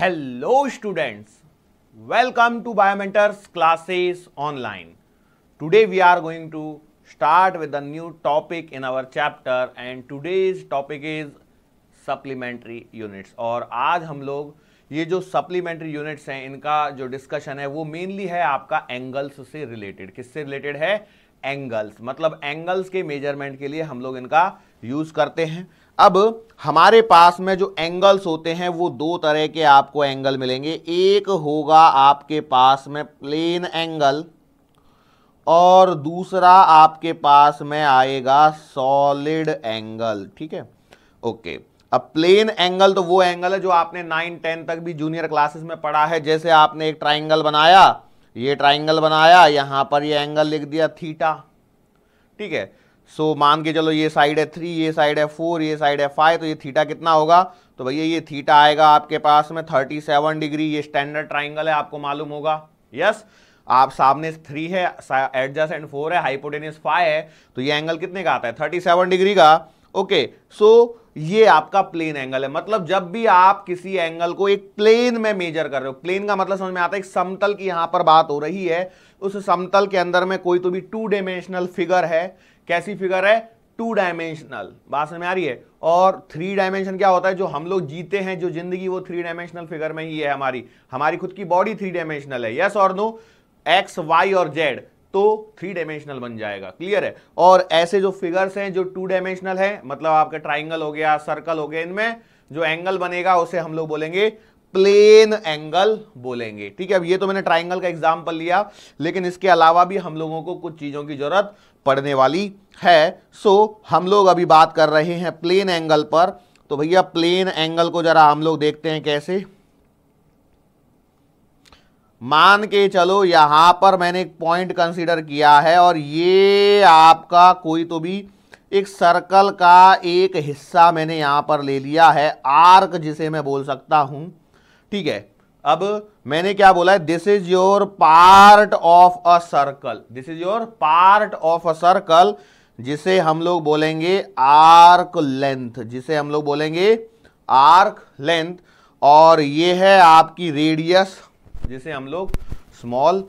Hello students welcome to Biomentors classes online today we are going to start with a new topic in our chapter and today's topic is supplementary units और आज हम लोग ये जो supplementary units हैं इनका जो discussion है वो मेनली है आपका एंगल्स से रिलेटेड किससे रिलेटेड है एंगल्स मतलब एंगल्स के मेजरमेंट के लिए हम लोग इनका यूज करते हैं अब हमारे पास में जो एंगल्स होते हैं वो दो तरह के आपको एंगल मिलेंगे एक होगा आपके पास में प्लेन एंगल और दूसरा आपके पास में आएगा सॉलिड एंगल ठीक है ओके अब प्लेन एंगल तो वो एंगल है जो आपने नाइन टेन तक भी जूनियर क्लासेस में पढ़ा है जैसे आपने एक ट्राइंगल बनाया ये ट्राइंगल बनाया यहां पर ये एंगल लिख दिया थीटा ठीक है सो so, मान के चलो ये साइड है थ्री ये साइड है फोर ये साइड है फाइव तो ये थीटा कितना होगा तो भैया ये थीटा आएगा आपके पास में थर्टी सेवन डिग्री ये स्टैंडर्ड ट्राइंगल है आपको मालूम होगा यस आप सामने थ्री है एडजस्ट एंड फोर है हाइपोटेनियस फाइव है तो ये एंगल कितने का आता है थर्टी सेवन डिग्री का ओके सो ये आपका प्लेन एंगल है मतलब जब भी आप किसी एंगल को एक प्लेन में मेजर कर रहे हो प्लेन का मतलब समझ में आता है एक समतल की यहां पर बात हो रही है उस समतल के अंदर में कोई तो भी टू डायमेंशनल फिगर है कैसी फिगर है टू डायमेंशनल बात समझ में आ रही है और थ्री डायमेंशन क्या होता है जो हम लोग जीते हैं जो जिंदगी वो थ्री डायमेंशनल फिगर में ही है हमारी हमारी खुद की बॉडी थ्री डायमेंशनल है यस और नो एक्स वाई और जेड तो थ्री डायमेंशनल बन जाएगा क्लियर है और ऐसे जो फिगर्स हैं जो टू डायमेंशनल है मतलब आपका ट्राइंगल हो गया सर्कल हो गया इनमें जो एंगल बनेगा उसे हम लोग बोलेंगे प्लेन एंगल बोलेंगे ठीक है अब ये तो मैंने ट्राइंगल का एग्जाम्पल लिया लेकिन इसके अलावा भी हम लोगों को कुछ चीज़ों की ज़रूरत पड़ने वाली है सो हम लोग अभी बात कर रहे हैं प्लेन एंगल पर तो भैया प्लेन एंगल को ज़रा हम लोग देखते हैं कैसे मान के चलो यहां पर मैंने एक पॉइंट कंसीडर किया है और ये आपका कोई तो भी एक सर्कल का एक हिस्सा मैंने यहां पर ले लिया है आर्क जिसे मैं बोल सकता हूं ठीक है अब मैंने क्या बोला है this is your part of a circle this is your part of a circle जिसे हम लोग बोलेंगे आर्क लेंथ जिसे हम लोग बोलेंगे आर्क लेंथ और ये है आपकी रेडियस जिसे हम लोग स्मॉल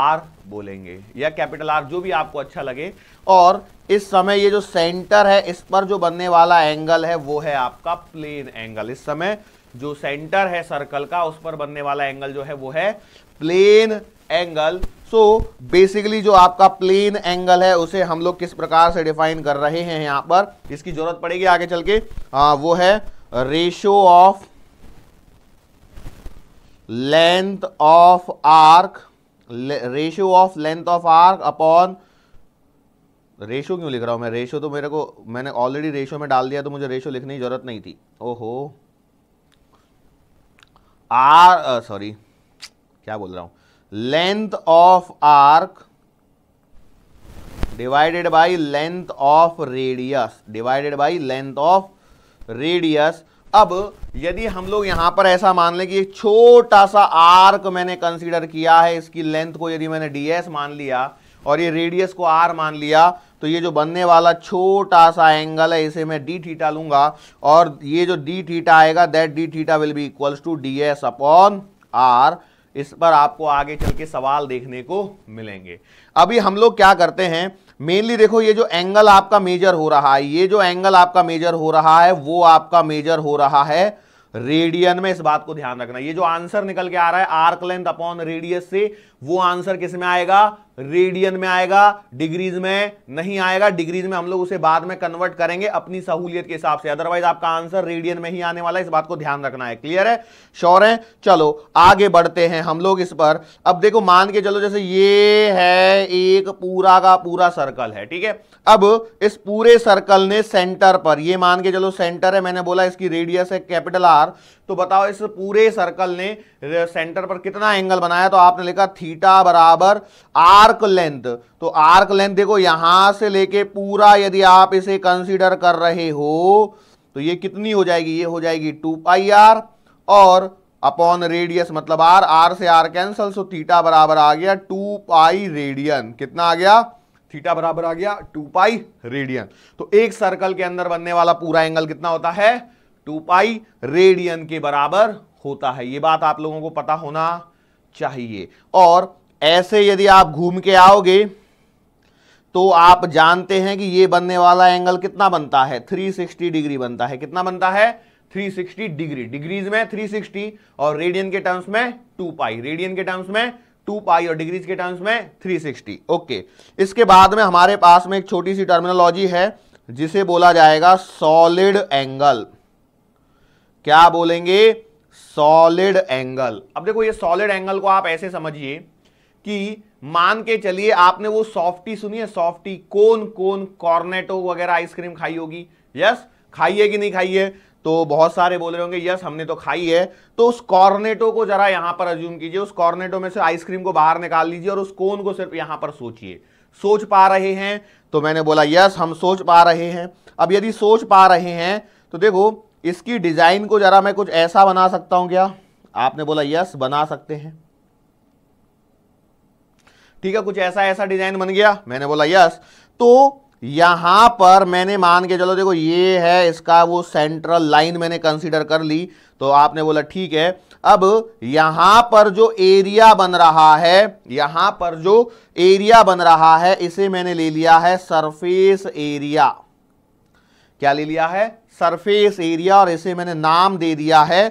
आर बोलेंगे या कैपिटल आर जो भी आपको अच्छा लगे और इस समय ये जो सेंटर है इस पर जो बनने वाला एंगल है वो है आपका प्लेन एंगल इस समय जो सेंटर है सर्कल का उस पर बनने वाला एंगल जो है वो है प्लेन एंगल सो बेसिकली जो आपका प्लेन एंगल है उसे हम लोग किस प्रकार से डिफाइन कर रहे हैं यहां पर इसकी जरूरत पड़ेगी आगे चल के आ, हाँ, वो है ratio of length of arc ratio of length of arc upon ratio क्यों लिख रहा हूं मैं रेशो तो मेरे को मैंने ऑलरेडी रेशो में डाल दिया तो मुझे रेशो लिखने की जरूरत नहीं थी ओहो आर सॉरी uh, क्या बोल रहा हूं length of arc divided by length of radius divided by length of radius अब यदि हम लोग यहां पर ऐसा मान लें कि एक छोटा सा आर्क मैंने कंसीडर किया है इसकी लेंथ को यदि मैंने डीएस मान लिया और ये रेडियस को आर मान लिया तो ये जो बनने वाला छोटा सा एंगल है इसे मैं डी थीटा लूंगा और ये जो डी थीटा आएगा that D theta will be equals to D S upon R इस पर आपको आगे चल के सवाल देखने को मिलेंगे अभी हम लोग क्या करते हैं मेनली देखो ये जो एंगल आपका मेजर हो रहा है ये जो एंगल आपका मेजर हो रहा है वो आपका मेजर हो रहा है रेडियन में इस बात को ध्यान रखना ये जो आंसर निकल के आ रहा है आर्क लेंथ अपॉन रेडियस से वो आंसर किस में आएगा रेडियन में आएगा डिग्रीज में नहीं आएगा डिग्रीज में हम लोग उसे बाद में कन्वर्ट करेंगे अपनी सहूलियत के हिसाब से अदरवाइज आपका आंसर रेडियन में ही आने वाला है इस बात को ध्यान रखना है क्लियर है श्योर है चलो आगे बढ़ते हैं हम लोग इस पर अब देखो मान के चलो जैसे ये है एक पूरा का पूरा सर्कल है ठीक है अब इस पूरे सर्कल ने सेंटर पर ये मान के चलो सेंटर है मैंने बोला इसकी रेडियस है कैपिटल आर तो बताओ इस पूरे सर्कल ने सेंटर पर कितना एंगल बनाया तो आपने लिखा थीटा बराबर आर्क लेंथ तो आर्क लेंथ देखो यहां से लेके पूरा यदि आप इसे कंसीडर कर रहे हो तो ये कितनी हो जाएगी ये हो जाएगी टू पाई आर और अपॉन रेडियस मतलब आर आर से आर कैंसल सो थीटा बराबर आ गया टू पाई रेडियन कितना आ गया थीटा बराबर आ गया टू पाई रेडियन तो एक सर्कल के अंदर बनने वाला पूरा एंगल कितना होता है टू पाई रेडियन के बराबर होता है ये बात आप लोगों को पता होना चाहिए और ऐसे यदि आप घूम के आओगे तो आप जानते हैं कि ये बनने वाला एंगल कितना बनता है 360 डिग्री बनता है कितना बनता है 360 डिग्री डिग्रीज में 360 और रेडियन के टर्म्स में 2 पाई रेडियन के टर्म्स में 2 पाई और डिग्रीज के टर्म्स में 360 ओके इसके बाद में हमारे पास में एक छोटी सी टर्मिनोलॉजी है जिसे बोला जाएगा सॉलिड एंगल क्या बोलेंगे सॉलिड एंगल अब देखो ये सॉलिड एंगल को आप ऐसे समझिए कि मान के चलिए आपने वो सॉफ्टी सुनी है सॉफ्टी कोन कोन कॉर्नेटो वगैरह आइसक्रीम खाई होगी यस खाई है कि नहीं खाई है तो बहुत सारे बोल रहे होंगे यस हमने तो खाई है तो उस कॉर्नेटो को जरा यहां पर अज्यूम कीजिए उस कॉर्नेटो में से आइसक्रीम को बाहर निकाल लीजिए और उस कोन को सिर्फ यहां पर सोचिए सोच पा रहे हैं तो मैंने बोला यस हम सोच पा रहे हैं अब यदि सोच पा रहे हैं तो देखो इसकी डिज़ाइन को ज़रा मैं कुछ ऐसा बना सकता हूं क्या आपने बोला यस बना सकते हैं ठीक है कुछ ऐसा ऐसा डिज़ाइन बन गया मैंने बोला यस तो यहां पर मैंने मान के चलो देखो ये है इसका वो सेंट्रल लाइन मैंने कंसीडर कर ली तो आपने बोला ठीक है अब यहां पर जो एरिया बन रहा है यहां पर जो एरिया बन रहा है इसे मैंने ले लिया है सरफेस एरिया क्या ले लिया है सरफेस एरिया और इसे मैंने नाम दे दिया है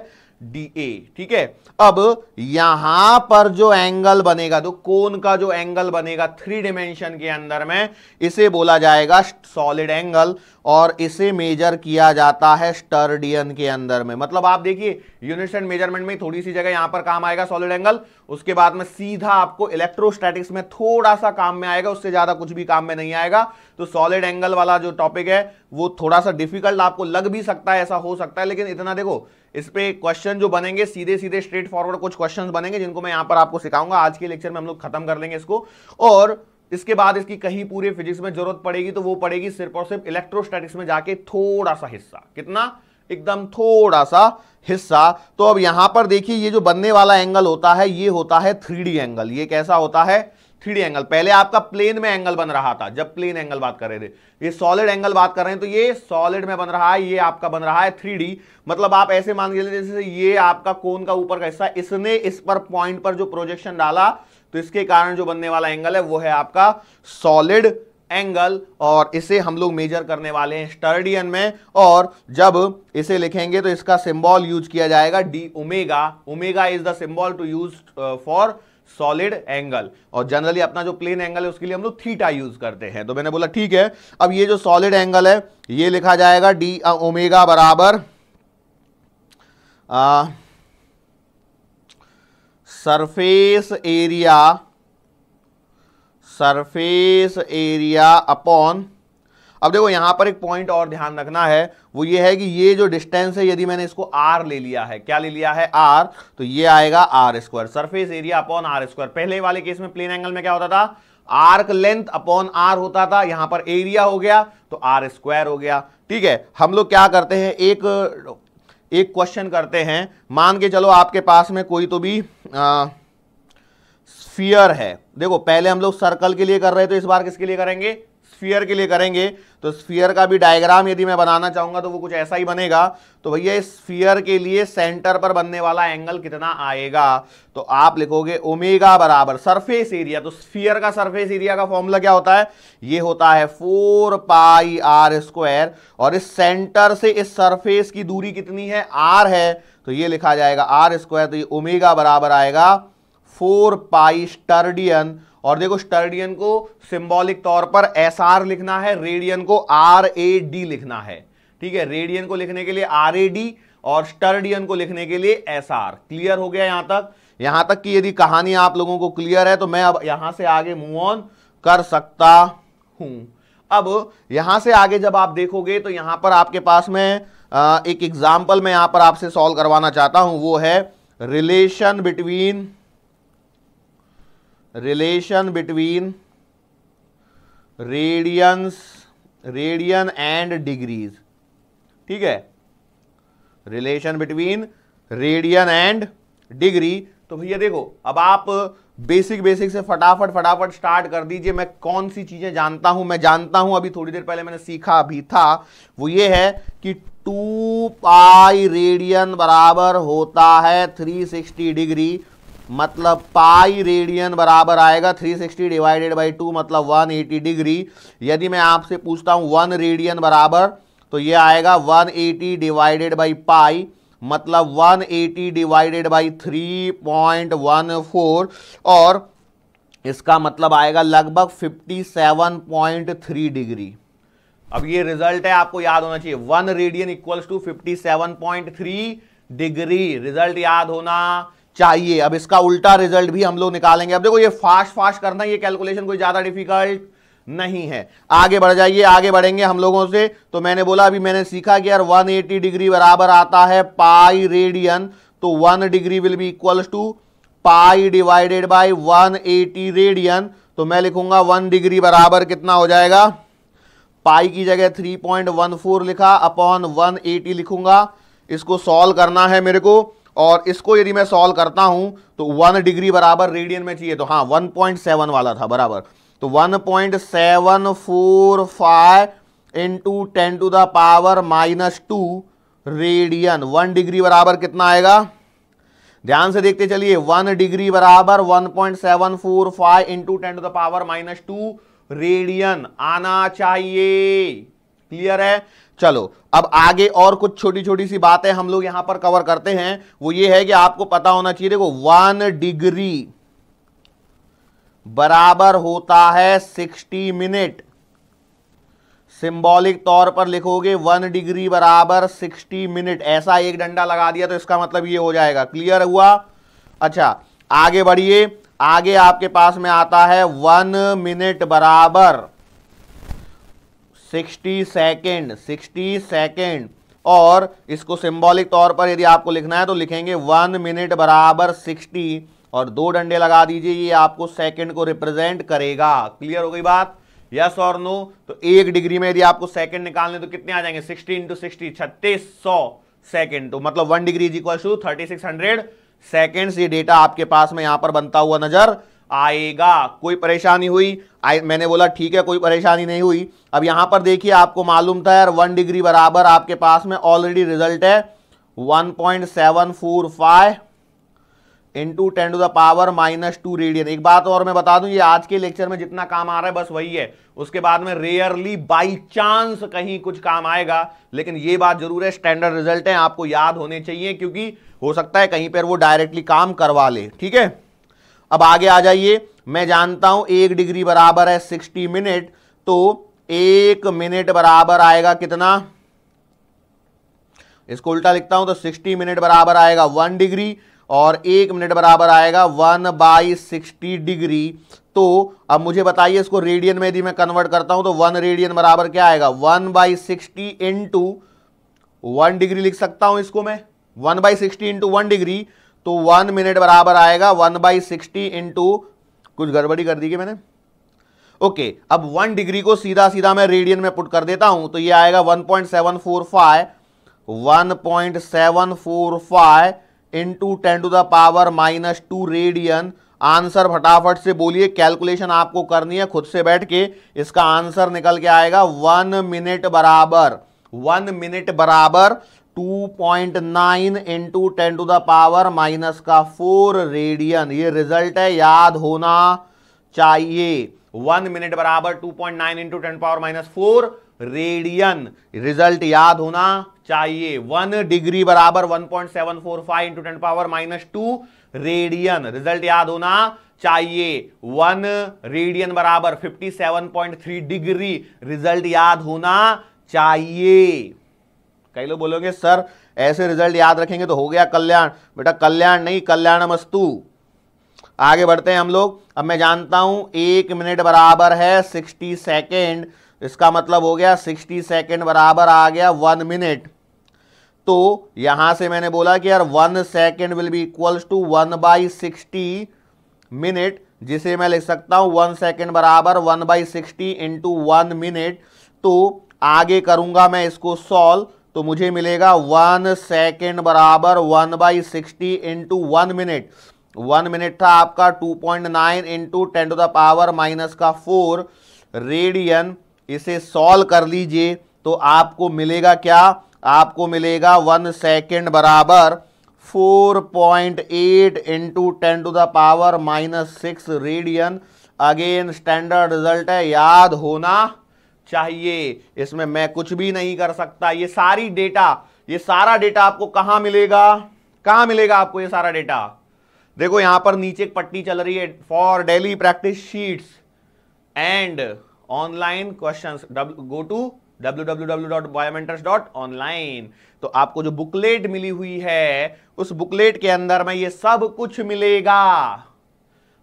डी ए ठीक है अब यहां पर जो एंगल बनेगा तो कोन का जो एंगल बनेगा थ्री डिमेंशन के अंदर में इसे बोला जाएगा सॉलिड एंगल और इसे मेजर किया जाता है स्टर्डियन के अंदर में मतलब आप देखिए यूनिट एंड मेजरमेंट में थोड़ी सी जगह यहां पर काम आएगा सॉलिड एंगल उसके बाद में सीधा आपको इलेक्ट्रोस्टैटिक्स में थोड़ा सा काम में आएगा उससे ज्यादा कुछ भी काम में नहीं आएगा तो सॉलिड एंगल वाला जो टॉपिक है वो थोड़ा सा डिफिकल्ट आपको लग भी सकता है ऐसा हो सकता है लेकिन इतना देखो इस पर क्वेश्चन जो बनेंगे सीधे सीधे स्ट्रेट फॉरवर्ड कुछ क्वेश्चन बनेंगे जिनको मैं यहाँ पर आपको सिखाऊंगा आज के लेक्चर में हम लोग खत्म कर लेंगे इसको और इसके बाद इसकी कहीं पूरे फिजिक्स में जरूरत पड़ेगी तो वो पड़ेगी सिर्फ और सिर्फ इलेक्ट्रोस्टैटिक्स में जाके थोड़ा सा हिस्सा कितना एकदम थोड़ा सा हिस्सा तो अब यहां पर देखिए ये जो बनने वाला एंगल होता है ये होता है थ्री एंगल ये कैसा होता है थ्री एंगल पहले आपका प्लेन में एंगल बन रहा था जब प्लेन एंगल बात कर रहे थे ये सॉलिड एंगल बात कर रहे हैं तो ये सॉलिड में बन रहा है ये आपका बन रहा है थ्री मतलब आप ऐसे मान के जैसे ये आपका कोन का ऊपर का हिस्सा इसने इस पर पॉइंट पर जो प्रोजेक्शन डाला तो इसके कारण जो बनने वाला एंगल है वो है आपका सॉलिड एंगल और इसे हम लोग मेजर करने वाले हैं स्टर्डियन में और जब इसे लिखेंगे तो इसका सिंबल यूज किया जाएगा D omega omega is the symbol to use for solid angle और जनरली अपना जो प्लेन एंगल है उसके लिए हम लोग थीटा यूज करते हैं तो मैंने बोला ठीक है अब ये जो सॉलिड एंगल है ये लिखा जाएगा डी ओमेगा बराबर surface area surface area upon अब देखो यहां पर एक पॉइंट और ध्यान रखना है वो ये है कि ये जो डिस्टेंस है यदि मैंने इसको आर ले लिया है क्या ले लिया है आर तो ये आएगा R square surface area upon R square पहले वाले केस में प्लेन एंगल में क्या होता था आर्क लेंथ अपॉन आर होता था यहां पर एरिया हो गया तो आर स्क्वायर हो गया ठीक है हम लोग क्या करते हैं एक एक क्वेश्चन करते हैं मान के चलो आपके पास में कोई तो भी आ, स्फीयर है देखो पहले हम लोग सर्कल के लिए कर रहे थे तो इस बार किसके लिए करेंगे स्फीयर के लिए करेंगे तो स्फीयर का भी डायग्राम यदि मैं बनाना चाहूंगा तो वो कुछ ऐसा ही बनेगा तो भैया इस स्फीयर के लिए सेंटर पर बनने वाला एंगल कितना आएगा तो आप लिखोगे ओमेगा बराबर सरफेस एरिया तो स्फीयर का सरफेस एरिया का फॉर्मूला क्या होता है ये होता है फोर पाई आर स्क्वायर और इस सेंटर से इस सरफेस की दूरी कितनी है आर है तो ये लिखा जाएगा आर स्क्वायर तो ये ओमेगा बराबर आएगा फोर पाई स्टर्डियन और देखो स्टर्डियन को सिंबॉलिक तौर पर एस आर लिखना है रेडियन को आर ए डी लिखना है ठीक है रेडियन को लिखने के लिए आर ए डी और स्टर्डियन को लिखने के लिए एस आर क्लियर हो गया यहां तक यहां तक कि यदि कहानी आप लोगों को क्लियर है तो मैं अब यहां से आगे मूव ऑन कर सकता हूं अब यहां से आगे जब आप देखोगे तो यहां पर आपके पास में एक एग्जाम्पल मैं यहां पर आपसे सॉल्व करवाना चाहता हूं वो है relation between relation between radians radian and degrees ठीक है relation between radian and degree तो भैया देखो अब आप बेसिक बेसिक से फटाफट फटाफट स्टार्ट कर दीजिए मैं कौन सी चीजें जानता हूं मैं जानता हूं अभी थोड़ी देर पहले मैंने सीखा भी था वो ये है कि टू पाई रेडियन बराबर होता है 360 डिग्री मतलब पाई रेडियन बराबर आएगा 360 डिवाइडेड बाई टू मतलब 180 डिग्री यदि मैं आपसे पूछता हूँ वन रेडियन बराबर तो ये आएगा 180 डिवाइडेड बाई पाई मतलब 180 डिवाइडेड बाई 3.14 और इसका मतलब आएगा लगभग 57.3 डिग्री अब ये रिजल्ट है आपको याद होना चाहिए one radian equals to 57.3 degree result याद होना चाहिए अब इसका उल्टा रिजल्ट भी हम लोग निकालेंगे अब देखो ये फास्ट फास्ट करना ये कैलकुलेशन कोई ज़्यादा डिफिकल्ट नहीं है आगे बढ़ जाइए आगे बढ़ेंगे हम लोगों से तो मैंने बोला अभी मैंने सीखा कि यार 180 डिग्री बराबर आता है पाई रेडियन तो 1 degree will be equals to pi divided by 180 radian तो मैं लिखूंगा 1 डिग्री बराबर कितना हो जाएगा पाई की जगह 3.14 लिखा अपॉन 180 लिखूंगा इसको सॉल्व करना है मेरे को और इसको यदि मैं सॉल्व करता हूं तो वन डिग्री बराबर रेडियन में चाहिए तो हाँ वन पॉइंट सेवन वाला था बराबर तो one point seven four five into ten to the power minus two radian one degree बराबर कितना आएगा ध्यान से देखते चलिए वन डिग्री बराबर one point seven four five into ten to the power minus two radian आना चाहिए क्लियर है चलो अब आगे और कुछ छोटी छोटी सी बातें हम लोग यहां पर कवर करते हैं वो ये है कि आपको पता होना चाहिए देखो वन डिग्री बराबर होता है सिक्सटी मिनट सिंबॉलिक तौर पर लिखोगे वन डिग्री बराबर सिक्सटी मिनट ऐसा एक डंडा लगा दिया तो इसका मतलब ये हो जाएगा क्लियर हुआ अच्छा आगे बढ़िए आगे आपके पास में आता है वन मिनट बराबर सिक्सटी सेकेंड सिक्सटी सेकेंड और इसको सिंबॉलिक तौर पर यदि आपको लिखना है तो लिखेंगे वन मिनट बराबर सिक्सटी और दो डंडे लगा दीजिए ये आपको सेकंड को रिप्रेजेंट करेगा क्लियर हो गई बात यस और नो तो एक डिग्री में यदि आपको सेकंड निकालने तो कितने आ जाएंगे सिक्सटी इंटू सिक्सटी छत्तीस सौ सेकेंड तो मतलब one degree is equal to thirty six hundred seconds ये डेटा आपके पास में यहां पर बनता हुआ नजर आएगा कोई परेशानी हुई आए, मैंने बोला ठीक है कोई परेशानी नहीं हुई अब यहां पर देखिए आपको मालूम था यार वन डिग्री बराबर आपके पास में ऑलरेडी रिजल्ट है one point seven four five into ten to the power minus two radian एक बात और मैं बता दूं ये आज के लेक्चर में जितना काम आ रहा है बस वही है उसके बाद में रेयरली बाई चांस कहीं कुछ काम आएगा लेकिन ये बात जरूर है स्टैंडर्ड रिजल्ट है आपको याद होने चाहिए क्योंकि हो सकता है कहीं पर वो डायरेक्टली काम करवा ले ठीक है अब आगे आ जाइए मैं जानता हूं एक डिग्री बराबर है सिक्सटी मिनट तो एक मिनट बराबर आएगा कितना इसको उल्टा लिखता हूं तो सिक्सटी मिनट बराबर आएगा वन डिग्री और एक मिनट बराबर आएगा वन बाई सिक्सटी डिग्री तो अब मुझे बताइए इसको रेडियन में यदि मैं कन्वर्ट करता हूं तो वन रेडियन बराबर क्या आएगा one by sixty into one degree लिख सकता हूं इसको मैं one by sixty into one degree तो वन मिनट बराबर आएगा वन बाई सिक्सटी इंटू कुछ गड़बड़ी कर दी गई मैंने ओके अब वन डिग्री को सीधा सीधा मैं रेडियन में पुट कर देता हूं तो ये आएगा one point seven four five one point seven four five into ten to the power minus two radian answer फटाफट से बोलिए कैलकुलेशन आपको करनी है खुद से बैठ के इसका आंसर निकल के आएगा वन मिनट बराबर वन मिनट बराबर two point nine into ten to the power minus का फोर रेडियन ये रिजल्ट है याद होना चाहिए वन मिनट बराबर two point nine into ten power minus four radian result याद होना चाहिए वन डिग्री बराबर one point seven four five into ten power minus two radian result याद होना चाहिए वन रेडियन बराबर fifty seven point three degree result याद होना चाहिए कई लोग बोलोगे सर ऐसे रिजल्ट याद रखेंगे तो हो गया कल्याण बेटा कल्याण नहीं कल्याणमस्तु आगे बढ़ते हैं हम लोग अब मैं जानता हूं एक मिनट बराबर है सिक्सटी सेकेंड इसका मतलब हो गया सिक्सटी सेकेंड बराबर आ गया वन मिनट तो यहां से मैंने बोला कि यार one second will be equals to one by sixty minute जिसे मैं लिख सकता हूं वन सेकेंड बराबर one by sixty into one minute तो आगे करूंगा मैं इसको सॉल्व तो मुझे मिलेगा वन सेकेंड बराबर one by sixty into one minute one minute था आपका two point nine into ten to the power minus का फोर रेडियन इसे सॉल्व कर लीजिए तो आपको मिलेगा क्या आपको मिलेगा वन सेकेंड बराबर four point eight into ten to the power minus six radian again standard result है याद होना चाहिए इसमें मैं कुछ भी नहीं कर सकता ये सारी डेटा ये सारा डेटा आपको कहां मिलेगा कहां मिलेगा आपको ये सारा डेटा देखो यहां पर नीचे एक पट्टी चल रही है for daily practice sheets and online question go to www.biomentors.online तो आपको जो बुकलेट मिली हुई है उस बुकलेट के अंदर में ये सब कुछ मिलेगा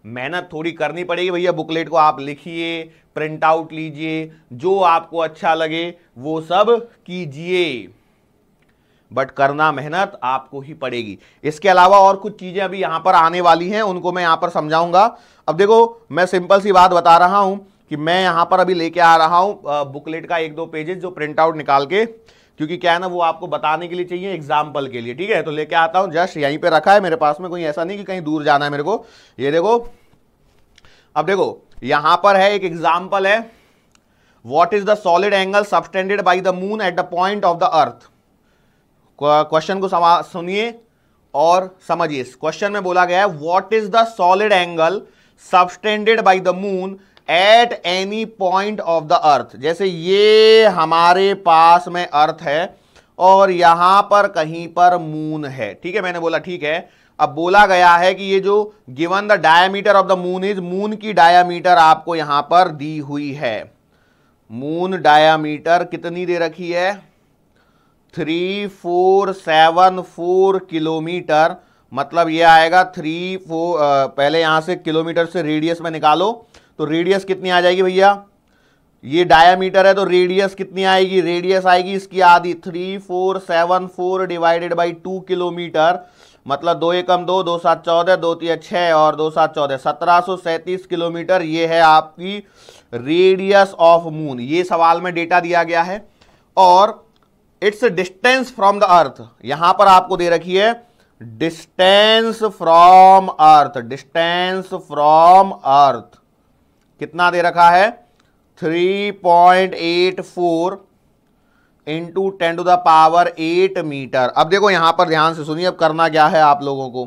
मेहनत थोड़ी करनी पड़ेगी भैया बुकलेट को आप लिखिए प्रिंट आउट लीजिए जो आपको अच्छा लगे वो सब कीजिए बट करना मेहनत आपको ही पड़ेगी इसके अलावा और कुछ चीज़ें अभी यहां पर आने वाली हैं उनको मैं यहां पर समझाऊंगा अब देखो मैं सिंपल सी बात बता रहा हूं कि मैं यहां पर अभी लेके आ रहा हूं बुकलेट का एक दो पेजेस जो प्रिंट आउट निकाल के क्योंकि क्या है ना वो आपको बताने के लिए चाहिए एग्जाम्पल के लिए ठीक है तो लेके आता हूं जस्ट यहीं पे रखा है मेरे पास में कोई ऐसा नहीं कि कहीं दूर जाना है मेरे को ये देखो अब देखो यहां पर है एक एग्जाम्पल है what is the solid angle subtended by the moon at the point of the earth question को सुनिए और समझिए क्वेश्चन में बोला गया है what is the solid angle subtended by the moon at any point of the earth जैसे ये हमारे पास में अर्थ है और यहां पर कहीं पर मून है ठीक है मैंने बोला ठीक है अब बोला गया है कि ये जो given the diameter of the moon is moon की डायामीटर आपको यहां पर दी हुई है मून डायामीटर कितनी दे रखी है three four seven four kilometre मतलब ये आएगा थ्री फोर पहले यहां से किलोमीटर से रेडियस में निकालो तो रेडियस कितनी आ जाएगी भैया ये डायामीटर है तो रेडियस कितनी आएगी रेडियस आएगी इसकी आधी three four seven four divided by two kilometre मतलब दो एकम दो दो सात चौदह दो तीन छः और दो सात चौदह सत्रह सौ सैंतीस किलोमीटर ये है आपकी रेडियस ऑफ मून ये सवाल में डेटा दिया गया है और it's distance from the earth यहां पर आपको दे रखी है distance from earth distance from earth कितना दे रखा है 3.84 point eight four into ten to the power eight metre अब देखो यहां पर ध्यान से सुनिए अब करना क्या है आप लोगों को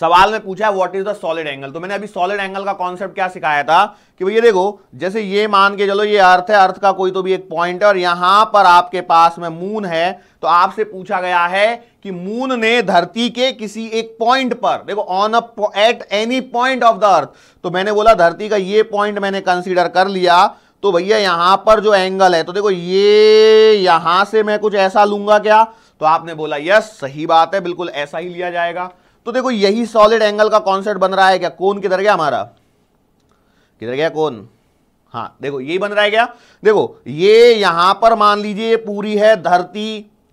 सवाल में पूछा है what is the solid angle तो मैंने अभी सॉलिड एंगल का कॉन्सेप्ट क्या सिखाया था कि भैया देखो जैसे ये मान के चलो ये अर्थ है अर्थ का कोई तो भी एक पॉइंट है और यहां पर आपके पास में मून है तो आपसे पूछा गया है कि मून ने धरती के किसी एक पॉइंट पर देखो on a at any point of the earth तो मैंने बोला धरती का ये पॉइंट मैंने कंसिडर कर लिया तो भैया यहां पर जो एंगल है तो देखो ये यहां से मैं कुछ ऐसा लूंगा क्या तो आपने बोला यस सही बात है बिल्कुल ऐसा ही लिया जाएगा तो देखो यही सॉलिड एंगल का कॉन्सेप्ट बन रहा है क्या कौन किधर गया हमारा किधर गया कौन हाँ देखो यही बन रहा है क्या देखो ये यहां पर मान लीजिए पूरी है धरती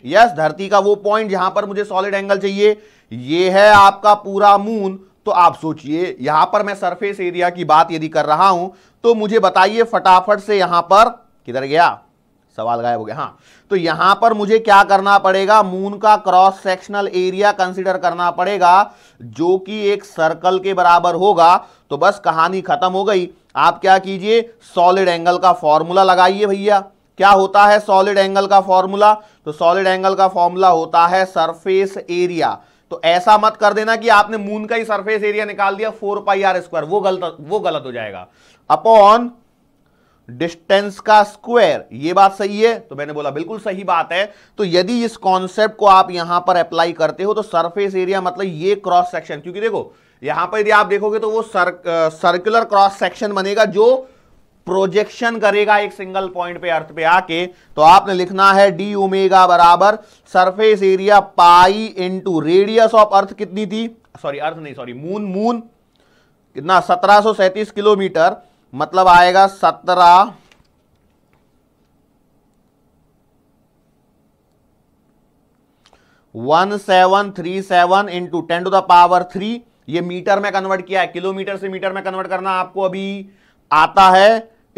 यस धरती का वो पॉइंट यहां पर मुझे सॉलिड एंगल चाहिए ये है आपका पूरा मून तो आप सोचिए यहां पर मैं सरफेस एरिया की बात यदि कर रहा हूं तो मुझे बताइए फटाफट से यहां पर किधर गया सवाल गायब हो गया हाँ तो यहां पर मुझे क्या करना पड़ेगा मून का क्रॉस सेक्शनल एरिया कंसिडर करना पड़ेगा जो कि एक सर्कल के बराबर होगा तो बस कहानी खत्म हो गई आप क्या कीजिए सॉलिड एंगल का फॉर्मूला लगाइए भैया क्या होता है सॉलिड एंगल का फॉर्मूला तो सॉलिड एंगल का फॉर्मूला होता है सरफेस एरिया तो ऐसा मत कर देना कि आपने मून का ही सरफेस एरिया निकाल दिया फोर पाई आर स्क्वायर वो गलत वो गलत हो जाएगा अपॉन डिस्टेंस का स्क्वायर ये बात सही है तो मैंने बोला बिल्कुल सही बात है तो यदि इस कॉन्सेप्ट को आप यहां पर अप्लाई करते हो तो सरफेस एरिया मतलब ये क्रॉस सेक्शन क्योंकि देखो यहां पर यदि आप देखोगे तो वो सर, सर्कुलर क्रॉस सेक्शन बनेगा जो प्रोजेक्शन करेगा एक सिंगल पॉइंट पे अर्थ पे आके तो आपने लिखना है डी ओमेगा बराबर surface area pi into radius of earth कितनी थी सॉरी अर्थ नहीं सॉरी मून मून कितना सत्रह किलोमीटर मतलब आएगा सत्रह one seven three seven into ten to the power three ये मीटर में कन्वर्ट किया है किलोमीटर से मीटर में कन्वर्ट करना आपको अभी आता है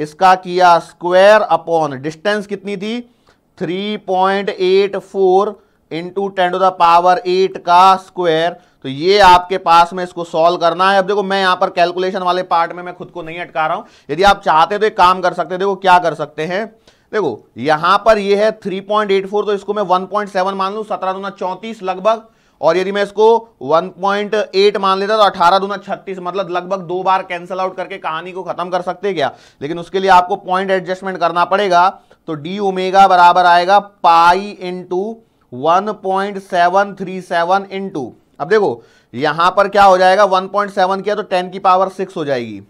इसका किया स्क्वायर अपॉन डिस्टेंस कितनी थी three point eight four into ten to the power eight का स्क्वायर तो ये आपके पास में इसको सॉल्व करना है अब देखो मैं यहां पर कैलकुलेशन वाले पार्ट में मैं खुद को नहीं अटका रहा हूं यदि आप चाहते तो एक काम कर सकते देखो क्या कर सकते हैं देखो यहां पर ये है 3.84 तो इसको मैं 1.7 मान लू सत्रह दुना चौंतीस लगभग और यदि मैं इसको 1.8 मान लेता तो 18 दूना 36 मतलब लगभग दो बार कैंसिल आउट करके कहानी को खत्म कर सकते क्या लेकिन उसके लिए आपको पॉइंट एडजस्टमेंट करना पड़ेगा तो डी ओमेगा बराबर आएगा pi into one point seven three seven two अब देखो यहां पर क्या हो जाएगा 1.7 किया तो 10 की पावर 6 हो जाएगी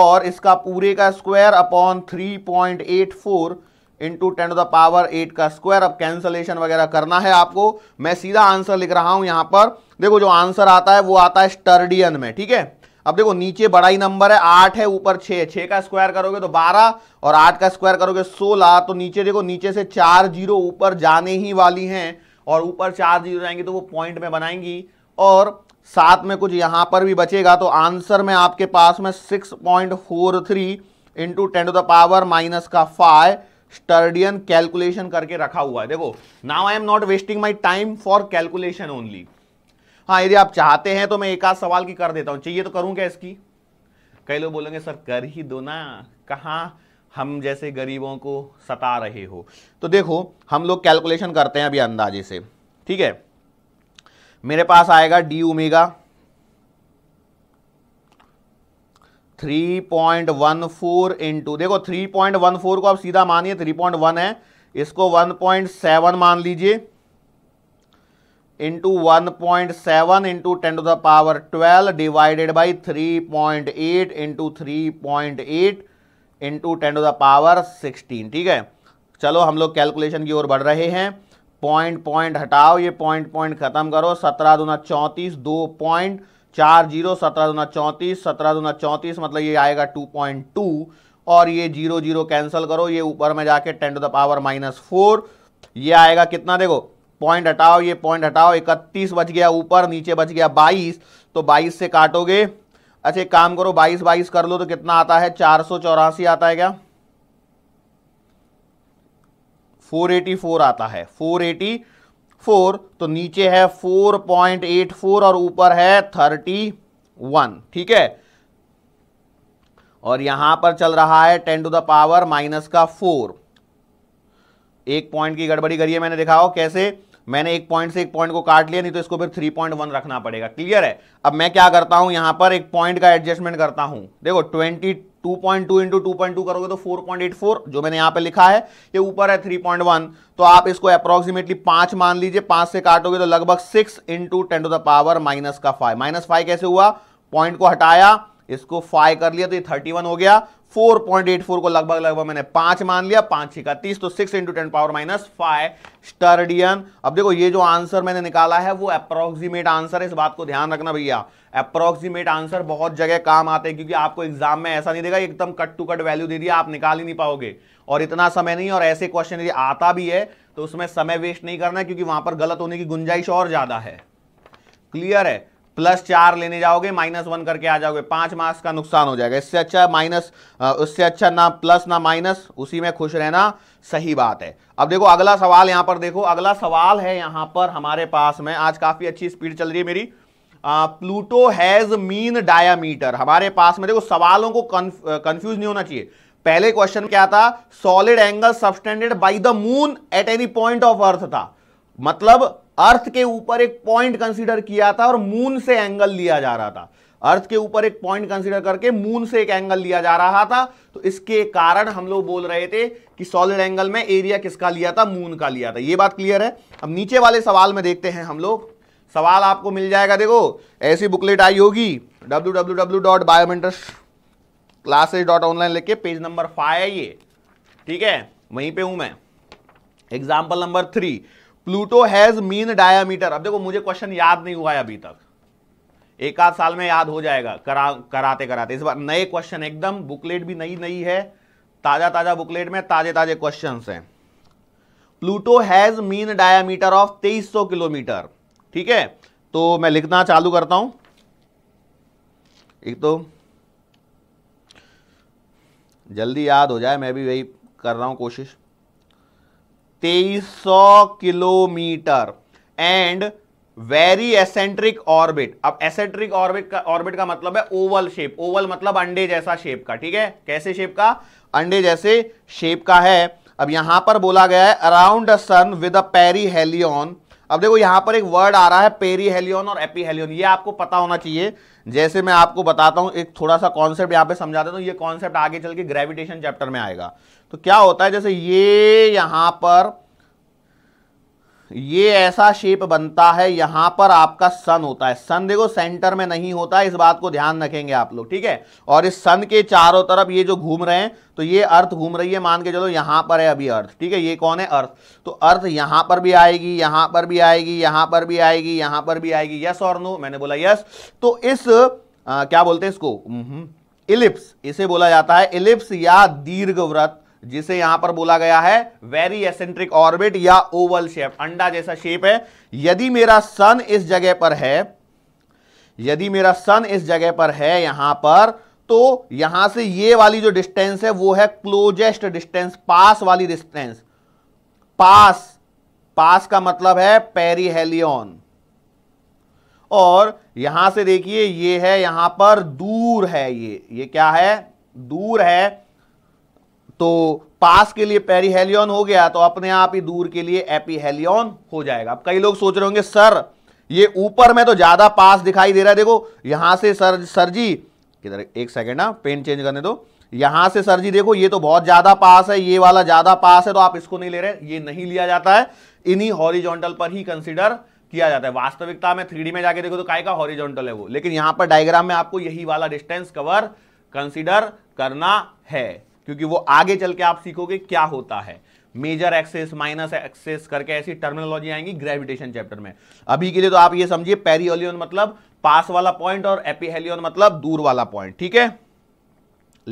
और इसका पूरे का square upon 3.84 point eight four into ten the power eight का स्क्वायर अब कैंसलेशन वगैरह करना है आपको मैं सीधा आंसर लिख रहा हूं यहां पर देखो जो आंसर आता है वो आता है स्टर्डियन में ठीक है अब देखो नीचे बड़ा ही नंबर है आठ है ऊपर छे छः का स्क्वायर करोगे तो बारह और आठ का स्क्वायर करोगे सोलह तो नीचे देखो नीचे से चार जीरो ऊपर जाने ही वाली हैं और ऊपर चार जीरो जाएंगे तो वो पॉइंट में बनाएंगी और साथ में कुछ यहाँ पर भी बचेगा तो आंसर में आपके पास में six point four three into ten to the power minus का फाइव स्टर्डियन कैलकुलेशन करके रखा हुआ है देखो now I am not wasting my time for calculation only हाँ यदि आप चाहते हैं तो मैं एक आध सवाल की कर देता हूँ चाहिए तो करूँ क्या इसकी कई लोग बोलेंगे सर कर ही दो ना कहाँ हम जैसे गरीबों को सता रहे हो तो देखो हम लोग कैलकुलेशन करते हैं अभी अंदाजे से ठीक है मेरे पास आएगा D omega three point one four into देखो थ्री पॉइंट वन फोर को आप सीधा मानिए थ्री पॉइंट वन है इसको वन पॉइंट सेवन मान लीजिए into one point seven into ten to the power twelve divided by three point eight into three point eight into ten to the power sixteen ठीक है चलो हम लोग calculation की ओर बढ़ रहे हैं पॉइंट पॉइंट हटाओ ये पॉइंट पॉइंट खत्म करो सत्रह दुना चौंतीस दो पॉइंट चार जीरो सत्रह दुना चौंतीस सत्रह दुना चौंतीस मतलब ये आएगा टू पॉइंट टू और ये जीरो जीरो कैंसिल करो ये ऊपर में जाके ten to the power minus four ये आएगा कितना देखो पॉइंट हटाओ ये पॉइंट हटाओ इकतीस बच गया ऊपर नीचे बच गया बाईस तो बाईस से काटोगे अच्छा एक काम करो बाईस बाईस कर लो तो कितना आता है चार सौ चौरासी आता है क्या फोर एटी फोर आता है फोर एटी फोर तो नीचे है फोर पॉइंट एट फोर और ऊपर है थर्टी वन ठीक है और यहां पर चल रहा है ten to the power minus का फोर एक पॉइंट की गड़बड़ी करिए मैंने दिखाओ कैसे मैंने एक पॉइंट से एक पॉइंट को काट लिया नहीं तो इसको फिर थ्री पॉइंट वन रखना पड़ेगा क्लियर है अब मैं क्या करता हूं यहां पर एक पॉइंट का एडजस्टमेंट करता हूं देखो twenty two point two into two point two करोगे तो फोर पॉइंट एट फोर जो मैंने यहां पर लिखा है ये ऊपर है थ्री पॉइंट वन तो आप इसको अप्रोक्सीमेटली पांच मान लीजिए पांच से काटोगे तो लगभग six into ten to the power minus का फाइव माइनस फाइव कैसे हुआ पॉइंट को हटाया इसको फाइव कर लिया तो ये थर्टी वन हो गया 4.84 को लगभग लगभग मैंने पांच मान लिया पांच छिका तीस तो six into ten power minus five steradian अब देखो ये जो आंसर मैंने निकाला है वो अप्रोक्सीमेट आंसर है इस बात को ध्यान रखना भैया अप्रोक्सीमेट आंसर बहुत जगह काम आते हैं क्योंकि आपको एग्जाम में ऐसा नहीं देगा एकदम कट टू कट वैल्यू दे दिया आप निकाल ही नहीं पाओगे और इतना समय नहीं और ऐसे क्वेश्चन यदि आता भी है तो उसमें समय वेस्ट नहीं करना क्योंकि वहां पर गलत होने की गुंजाइश और ज्यादा है क्लियर है प्लस चार लेने जाओगे माइनस वन करके आ जाओगे पांच मार्क्स का नुकसान हो जाएगा इससे अच्छा माइनस उससे अच्छा ना प्लस ना माइनस उसी में खुश रहना सही बात है अब देखो अगला सवाल यहां पर देखो अगला सवाल है यहां पर हमारे पास में आज काफ़ी अच्छी स्पीड चल रही है मेरी प्लूटो हैज़ मीन डायामीटर हमारे पास में देखो सवालों को कंफ्यूज नहीं होना चाहिए पहले क्वेश्चन क्या था solid angle subtended by the moon at any point of earth था मतलब अर्थ के ऊपर एक पॉइंट कंसीडर किया था और मून से एंगल लिया जा रहा था अर्थ के ऊपर एक पॉइंट कंसीडर करके मून से एक एंगल लिया जा रहा था तो इसके कारण हम लोग बोल रहे थे कि सॉलिड एंगल में एरिया किसका लिया था मून का लिया था ये बात क्लियर है अब नीचे वाले सवाल में देखते हैं हम लोग सवाल आपको मिल जाएगा देखो ऐसी बुकलेट आई होगी डब्ल्यू लेके पेज नंबर फाइव है ये ठीक है वहीं पे हूं मैं example number three Pluto has mean diameter अब देखो मुझे क्वेश्चन याद नहीं हुआ है अभी तक एक आध साल में याद हो जाएगा करा कराते कराते इस बार नए क्वेश्चन एकदम बुकलेट भी नई नई है ताज़ा ताज़ा बुकलेट में ताज़े ताज़े क्वेश्चन हैं Pluto has mean diameter of 2300 kilometre ठीक है तो मैं लिखना चालू करता हूं एक तो जल्दी याद हो जाए मैं भी वही कर रहा हूं कोशिश 2300 kilometre and very eccentric orbit अब एसेंट्रिक ऑर्बिट का ऑर्बिट का मतलब है ओवल शेप ओवल मतलब अंडे जैसा शेप का ठीक है कैसे शेप का अंडे जैसे शेप का है अब यहां पर बोला गया है around a sun with a perihelion अब देखो यहां पर एक वर्ड आ रहा है पेरीहेलियन और एपीहेलियन ये आपको पता होना चाहिए जैसे मैं आपको बताता हूं एक थोड़ा सा कॉन्सेप्ट यहां पे समझा देता हूं तो ये कॉन्सेप्ट आगे चल के ग्रेविटेशन चैप्टर में आएगा तो क्या होता है जैसे ये यहां पर ये ऐसा शेप बनता है यहां पर आपका सन होता है सन देखो सेंटर में नहीं होता इस बात को ध्यान रखेंगे आप लोग ठीक है और इस सन के चारों तरफ ये जो घूम रहे हैं तो ये अर्थ घूम रही है मान के चलो यहां पर है अभी अर्थ ठीक है ये कौन है अर्थ तो अर्थ यहां पर भी आएगी यहां पर भी आएगी यहां पर भी आएगी यहां पर भी आएगी यस और नो मैंने बोला यस तो इस आ, क्या बोलते हैं इसको इलिप्स इसे बोला जाता है इलिप्स या दीर्घ व्रत जिसे यहां पर बोला गया है वेरी एसेंट्रिक ऑर्बिट या ओवल शेप अंडा जैसा शेप है यदि मेरा सन इस जगह पर है यदि मेरा सन इस जगह पर है यहां पर तो यहां से ये वाली जो डिस्टेंस है वो है क्लोजेस्ट डिस्टेंस पास वाली डिस्टेंस पास पास का मतलब है पेरीहेलियन और यहां से देखिए ये है यहां पर दूर है ये ये क्या है दूर है तो पास के लिए पेरीहेलियन हो गया तो अपने आप ही दूर के लिए एपीहेलियन हो जाएगा अब कई लोग सोच रहे होंगे सर ये ऊपर में तो ज्यादा पास दिखाई दे रहा है देखो यहां से सर सर जी किधर एक सेकेंड ना पेन चेंज करने दो यहां से सर जी देखो ये तो बहुत ज्यादा पास है ये वाला ज्यादा पास है तो आप इसको नहीं ले रहे ये नहीं लिया जाता है इन्हीं हॉरिजॉन्टल पर ही कंसिडर किया जाता है वास्तविकता में थ्री में जाके देखो तो काय का हॉरिजॉन्टल है वो लेकिन यहां पर डायग्राम में आपको यही वाला डिस्टेंस कवर कंसिडर करना है क्योंकि वो आगे चल के आप सीखोगे क्या होता है मेजर एक्सेस माइनस एक्सेस करके ऐसी टर्मिनोलॉजी आएंगी ग्रेविटेशन चैप्टर में अभी के लिए तो आप ये समझिए पेरियोलियन मतलब पास वाला पॉइंट और एपीहेलियन मतलब दूर वाला पॉइंट ठीक है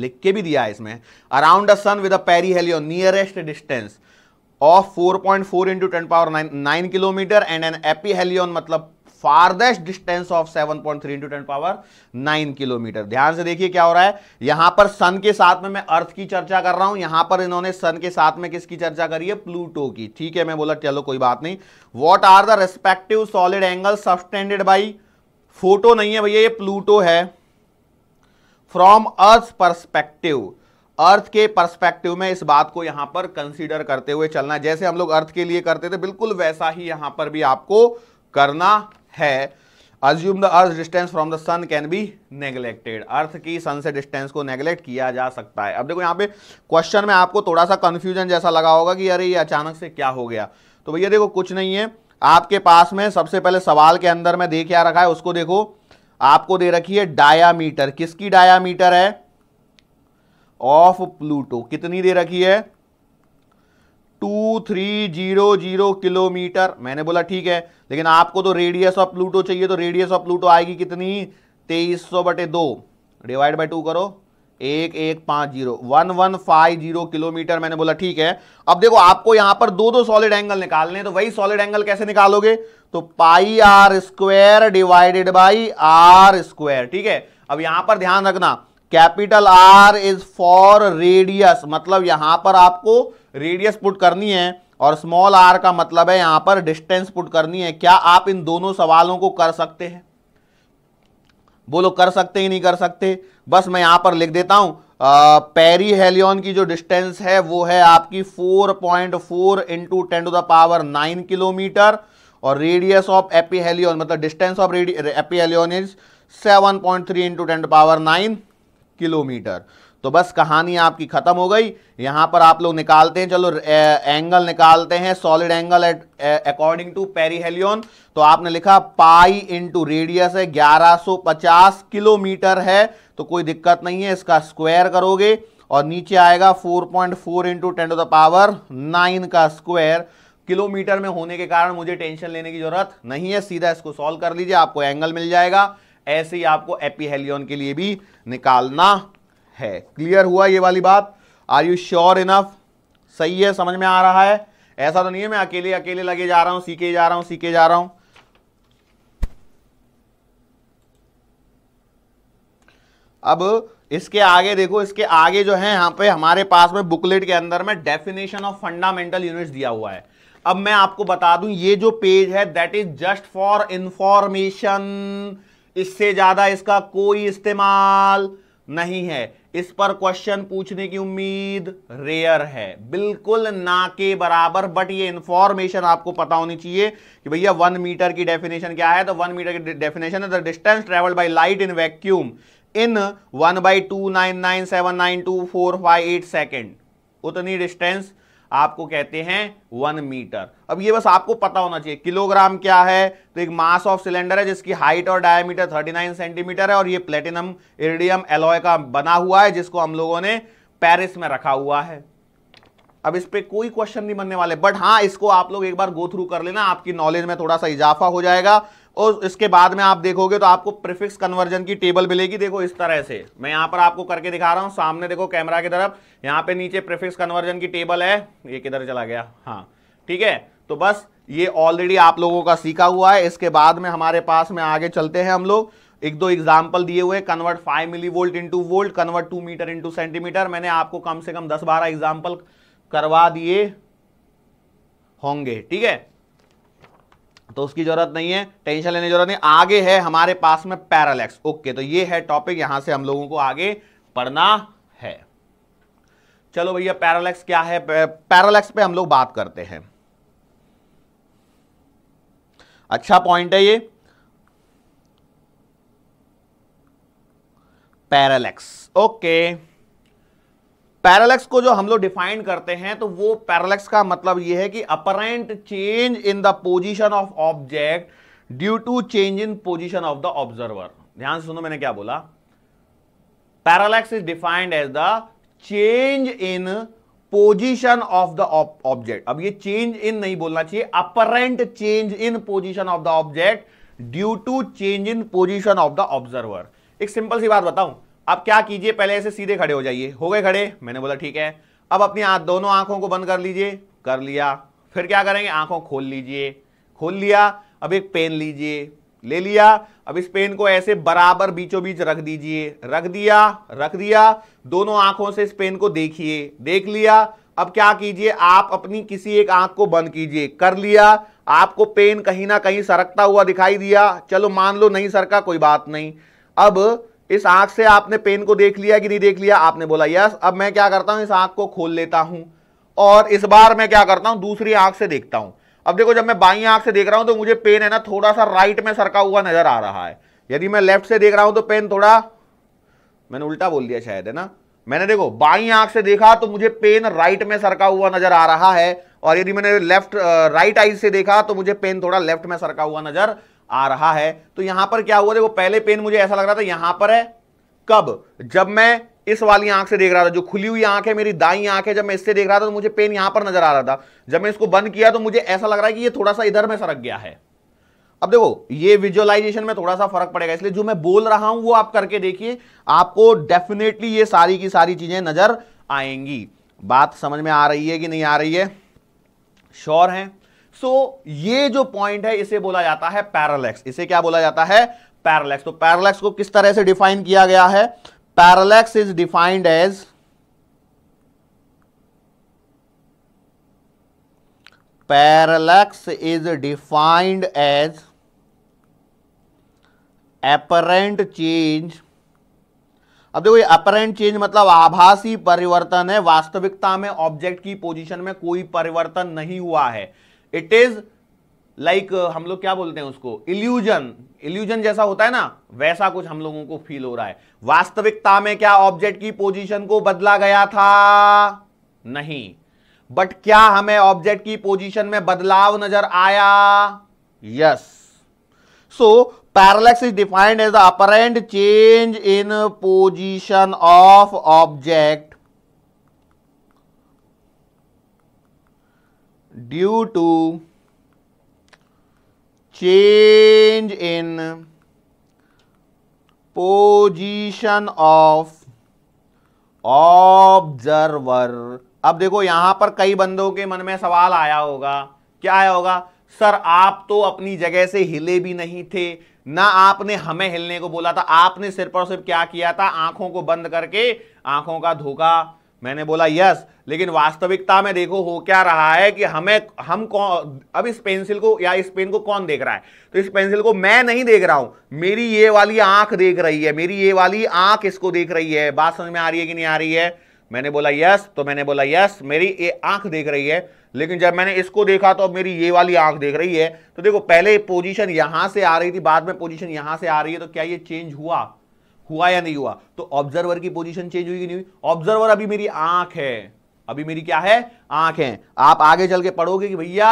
लिख के भी दिया है इसमें around sun with a nearest distance of 4.4 point four into ten power nine kilometre and an aphelion मतलब farthest distance of 7.3 point three into ten power nine kilometre ध्यान से देखिए क्या हो रहा है यहां पर सन के साथ में मैं अर्थ की चर्चा कर रहा हूं यहां पर इन्होंने सन के साथ में किसकी चर्चा करी है प्लूटो की ठीक है मैं बोला चलो कोई बात नहीं what are the respective solid angle subtended by Pluto नहीं है भैया ये प्लूटो है फ्रॉम अर्थ परस्पेक्टिव अर्थ के पर्सपेक्टिव में इस बात को यहां पर कंसीडर करते हुए चलना जैसे हम लोग अर्थ के लिए करते थे बिल्कुल वैसा ही यहां पर भी आपको करना है assume the earth distance from the sun can be neglected earth की सन से डिस्टेंस को नेग्लेक्ट किया जा सकता है अब देखो यहाँ पे क्वेश्चन में आपको थोड़ा सा कन्फ्यूजन जैसा लगा होगा कि अरे ये अचानक से क्या हो गया तो भैया देखो कुछ नहीं है आपके पास में सबसे पहले सवाल के अंदर में देख क्या रखा है उसको देखो आपको दे रखी है डायामीटर किसकी डायामीटर है ऑफ प्लूटो कितनी दे रखी है two three zero zero kilometre मैंने बोला ठीक है लेकिन आपको तो रेडियस ऑफ प्लूटो चाहिए तो रेडियस ऑफ प्लूटो आएगी कितनी तेईस सौ बटे दो डिवाइड बाई टू करो एक एक पांच zero one one five zero kilometre मैंने बोला ठीक है अब देखो आपको यहां पर दो दो सॉलिड एंगल निकालने तो वही सॉलिड एंगल कैसे निकालोगे तो pi R square divided by R square ठीक है अब यहां पर ध्यान रखना capital R is for radius मतलब यहां पर आपको रेडियस पुट करनी है और स्मॉल आर का मतलब है यहां पर डिस्टेंस पुट करनी है क्या आप इन दोनों सवालों को कर सकते हैं बोलो कर सकते ही नहीं कर सकते बस मैं यहां पर लिख देता हूं पेरी हेलियन की जो डिस्टेंस है वो है आपकी 4.4 point four into ten to the power nine kilometre और रेडियस ऑफ एपी हेलियन मतलब distance of aphelion is 7.3 point three into ten to power nine kilometre तो बस कहानी आपकी ख़त्म हो गई यहां पर आप लोग निकालते हैं चलो एंगल निकालते हैं solid angle at according to perihelion तो आपने लिखा पाई इंटू रेडियस है 1150 किलोमीटर है तो कोई दिक्कत नहीं है इसका स्क्वायर करोगे और नीचे आएगा 4.4 point four into ten to the power nine का स्क्वायर किलोमीटर में होने के कारण मुझे टेंशन लेने की जरूरत नहीं है सीधा इसको सॉल्व कर लीजिए आपको एंगल मिल जाएगा ऐसे ही आपको एपीहेलियन के लिए भी निकालना है क्लियर हुआ ये वाली बात आर यू श्योर इनफ सही है समझ में आ रहा है ऐसा तो नहीं है मैं अकेले अकेले लगे जा रहा हूं सीखे जा रहा हूं सीखे जा रहा हूं अब इसके आगे देखो इसके आगे जो है यहां पे हमारे पास में बुकलेट के अंदर में डेफिनेशन ऑफ फंडामेंटल यूनिट्स दिया हुआ है अब मैं आपको बता दूं ये जो पेज है that is just for information इससे ज्यादा इसका कोई इस्तेमाल नहीं है इस पर क्वेश्चन पूछने की उम्मीद रेयर है बिल्कुल ना के बराबर बट ये इंफॉर्मेशन आपको पता होनी चाहिए कि भैया वन मीटर की डेफिनेशन क्या है तो वन मीटर की डेफिनेशन है the distance travel by light in vacuum in one by two nine nine seven nine two four five eight second उतनी डिस्टेंस आपको कहते हैं वन मीटर अब ये बस आपको पता होना चाहिए किलोग्राम क्या है तो एक मास ऑफ सिलेंडर है जिसकी हाइट और डायमीटर 39 सेंटीमीटर है और ये प्लेटिनम इरिडियम एलॉय का बना हुआ है जिसको हम लोगों ने पेरिस में रखा हुआ है अब इस पर कोई क्वेश्चन नहीं बनने वाले बट हाँ इसको आप लोग एक बार गो थ्रू कर लेना आपकी नॉलेज में थोड़ा सा इजाफा हो जाएगा और इसके बाद में आप देखोगे तो आपको प्रिफिक्स कन्वर्जन की टेबल मिलेगी देखो इस तरह से मैं यहाँ पर आपको करके दिखा रहा हूँ सामने देखो कैमरा की तरफ यहाँ पे नीचे प्रिफिक्स कन्वर्जन की टेबल है ये किधर चला गया हाँ ठीक है तो बस ये ऑलरेडी आप लोगों का सीखा हुआ है इसके बाद में हमारे पास में आगे चलते हैं हम लोग एक दो एग्जाम्पल दिए हुए convert five milli volt into volt convert two metre into centimetre मैंने आपको कम से कम दस बारह एग्जाम्पल करवा दिए होंगे ठीक है तो उसकी जरूरत नहीं है टेंशन लेने की जरूरत नहीं आगे है हमारे पास में पैरालैक्स ओके तो ये है टॉपिक यहां से हम लोगों को आगे पढ़ना है चलो भैया पैरालैक्स क्या है पैरालैक्स पे हम लोग बात करते हैं अच्छा पॉइंट है ये पैरालैक्स ओके okay. पैरालेक्स को जो हम लोग डिफाइन करते हैं तो वो पैरालेक्स का मतलब ये है कि apparent change in the position of object due to change in position of the observer ध्यान से सुनो मैंने क्या बोला parallax is defined as the change in position of the object अब ये चेंज इन नहीं बोलना चाहिए apparent change in position of the object due to change in position of the observer एक सिंपल सी बात बताऊं अब क्या कीजिए पहले ऐसे सीधे खड़े हो जाइए हो गए खड़े मैंने बोला ठीक है अब अपनी दोनों आंखों को बंद कर लीजिए कर लिया फिर क्या करेंगे आंखों खोल लीजिए खोल लिया अब एक पेन लीजिए ले लिया अब इस पेन को ऐसे बराबर बीचों बीच रख दीजिए रख दिया रख दिया दोनों आंखों से इस पेन को देखिए देख लिया अब क्या कीजिए आप अपनी किसी एक आंख को बंद कीजिए कर लिया आपको पेन कहीं ना कहीं सरकता हुआ दिखाई दिया चलो मान लो नहीं सरका कोई बात नहीं अब इस आंख से आपने पेन को देख लिया कि नहीं देख लिया आपने बोला यस अब मैं क्या करता हूं इस आंख को खोल लेता हूं और इस बार मैं क्या करता हूं दूसरी आंख से देखता हूं अब देखो जब मैं बाई आंख से देख रहा हूं तो मुझे पेन है ना थोड़ा सा राइट में सरका हुआ नजर आ रहा है यदि मैं लेफ्ट से देख रहा हूं तो पेन थोड़ा मैंने उल्टा बोल दिया शायद है ना मैंने देखो बाई आंख से देखा तो मुझे पेन राइट में सरका हुआ नजर आ रहा है और यदि मैंने लेफ्ट राइट आइज से देखा तो मुझे पेन थोड़ा लेफ्ट में सरका हुआ नजर आ रहा है तो यहां पर क्या हुआ देखो पहले पेन मुझे ऐसा लग रहा था यहां पर है कब जब मैं इस वाली आंख से देख रहा था जो खुली हुई आंख है मेरी दाई आंख है जब मैं इससे देख रहा था तो मुझे पेन यहां पर नजर आ रहा था जब मैं इसको बंद किया तो मुझे ऐसा लग रहा है कि ये थोड़ा सा इधर में सरक गया है अब देखो ये विजुअलाइजेशन में थोड़ा सा फर्क पड़ेगा इसलिए जो मैं बोल रहा हूं वो आप करके देखिए आपको डेफिनेटली ये सारी की सारी चीजें नजर आएंगी बात समझ में आ रही है कि नहीं आ रही है श्योर है सो so, ये जो पॉइंट है इसे बोला जाता है पैरालैक्स इसे क्या बोला जाता है पैरालैक्स तो पैरालैक्स को किस तरह से डिफाइन किया गया है parallax is defined as parallax is defined as apparent change अब देखो ये अपरेंट चेंज मतलब आभासी परिवर्तन है वास्तविकता में ऑब्जेक्ट की पोजीशन में कोई परिवर्तन नहीं हुआ है इट इज लाइक हम लोग क्या बोलते हैं उसको इल्यूजन इल्यूजन जैसा होता है ना वैसा कुछ हम लोगों को फील हो रहा है वास्तविकता में क्या ऑब्जेक्ट की पोजीशन को बदला गया था नहीं बट क्या हमें ऑब्जेक्ट की पोजीशन में बदलाव नजर आया yes so parallax is defined as the apparent change in position of object due to change in position of observer अब देखो यहां पर कई बंदों के मन में सवाल आया होगा क्या आया होगा सर आप तो अपनी जगह से हिले भी नहीं थे ना आपने हमें हिलने को बोला था आपने सिर्फ और सिर्फ क्या किया था आंखों को बंद करके आंखों का धोखा मैंने बोला यस लेकिन वास्तविकता में देखो हो क्या रहा है कि हमें हम कौन अब इस पेंसिल को या इस पेन को कौन देख रहा है तो इस पेंसिल को मैं नहीं देख रहा हूं मेरी ये वाली आंख देख रही है मेरी ये वाली आंख इसको देख रही है बात समझ में आ रही है कि नहीं आ रही है मैंने बोला यस तो मैंने बोला यस मेरी ये आंख देख रही है लेकिन जब मैंने इसको देखा तो अब मेरी ये वाली आंख देख रही है तो देखो पहले पोजीशन यहां से आ रही थी बाद में पोजीशन यहां से आ रही है तो क्या ये चेंज हुआ हुआ या नहीं हुआ तो ऑब्जर्वर की पोजीशन चेंज हुई कि नहीं हुई ऑब्जर्वर अभी मेरी आंख है अभी मेरी क्या है आंख है आप आगे चल के पढ़ोगे कि भैया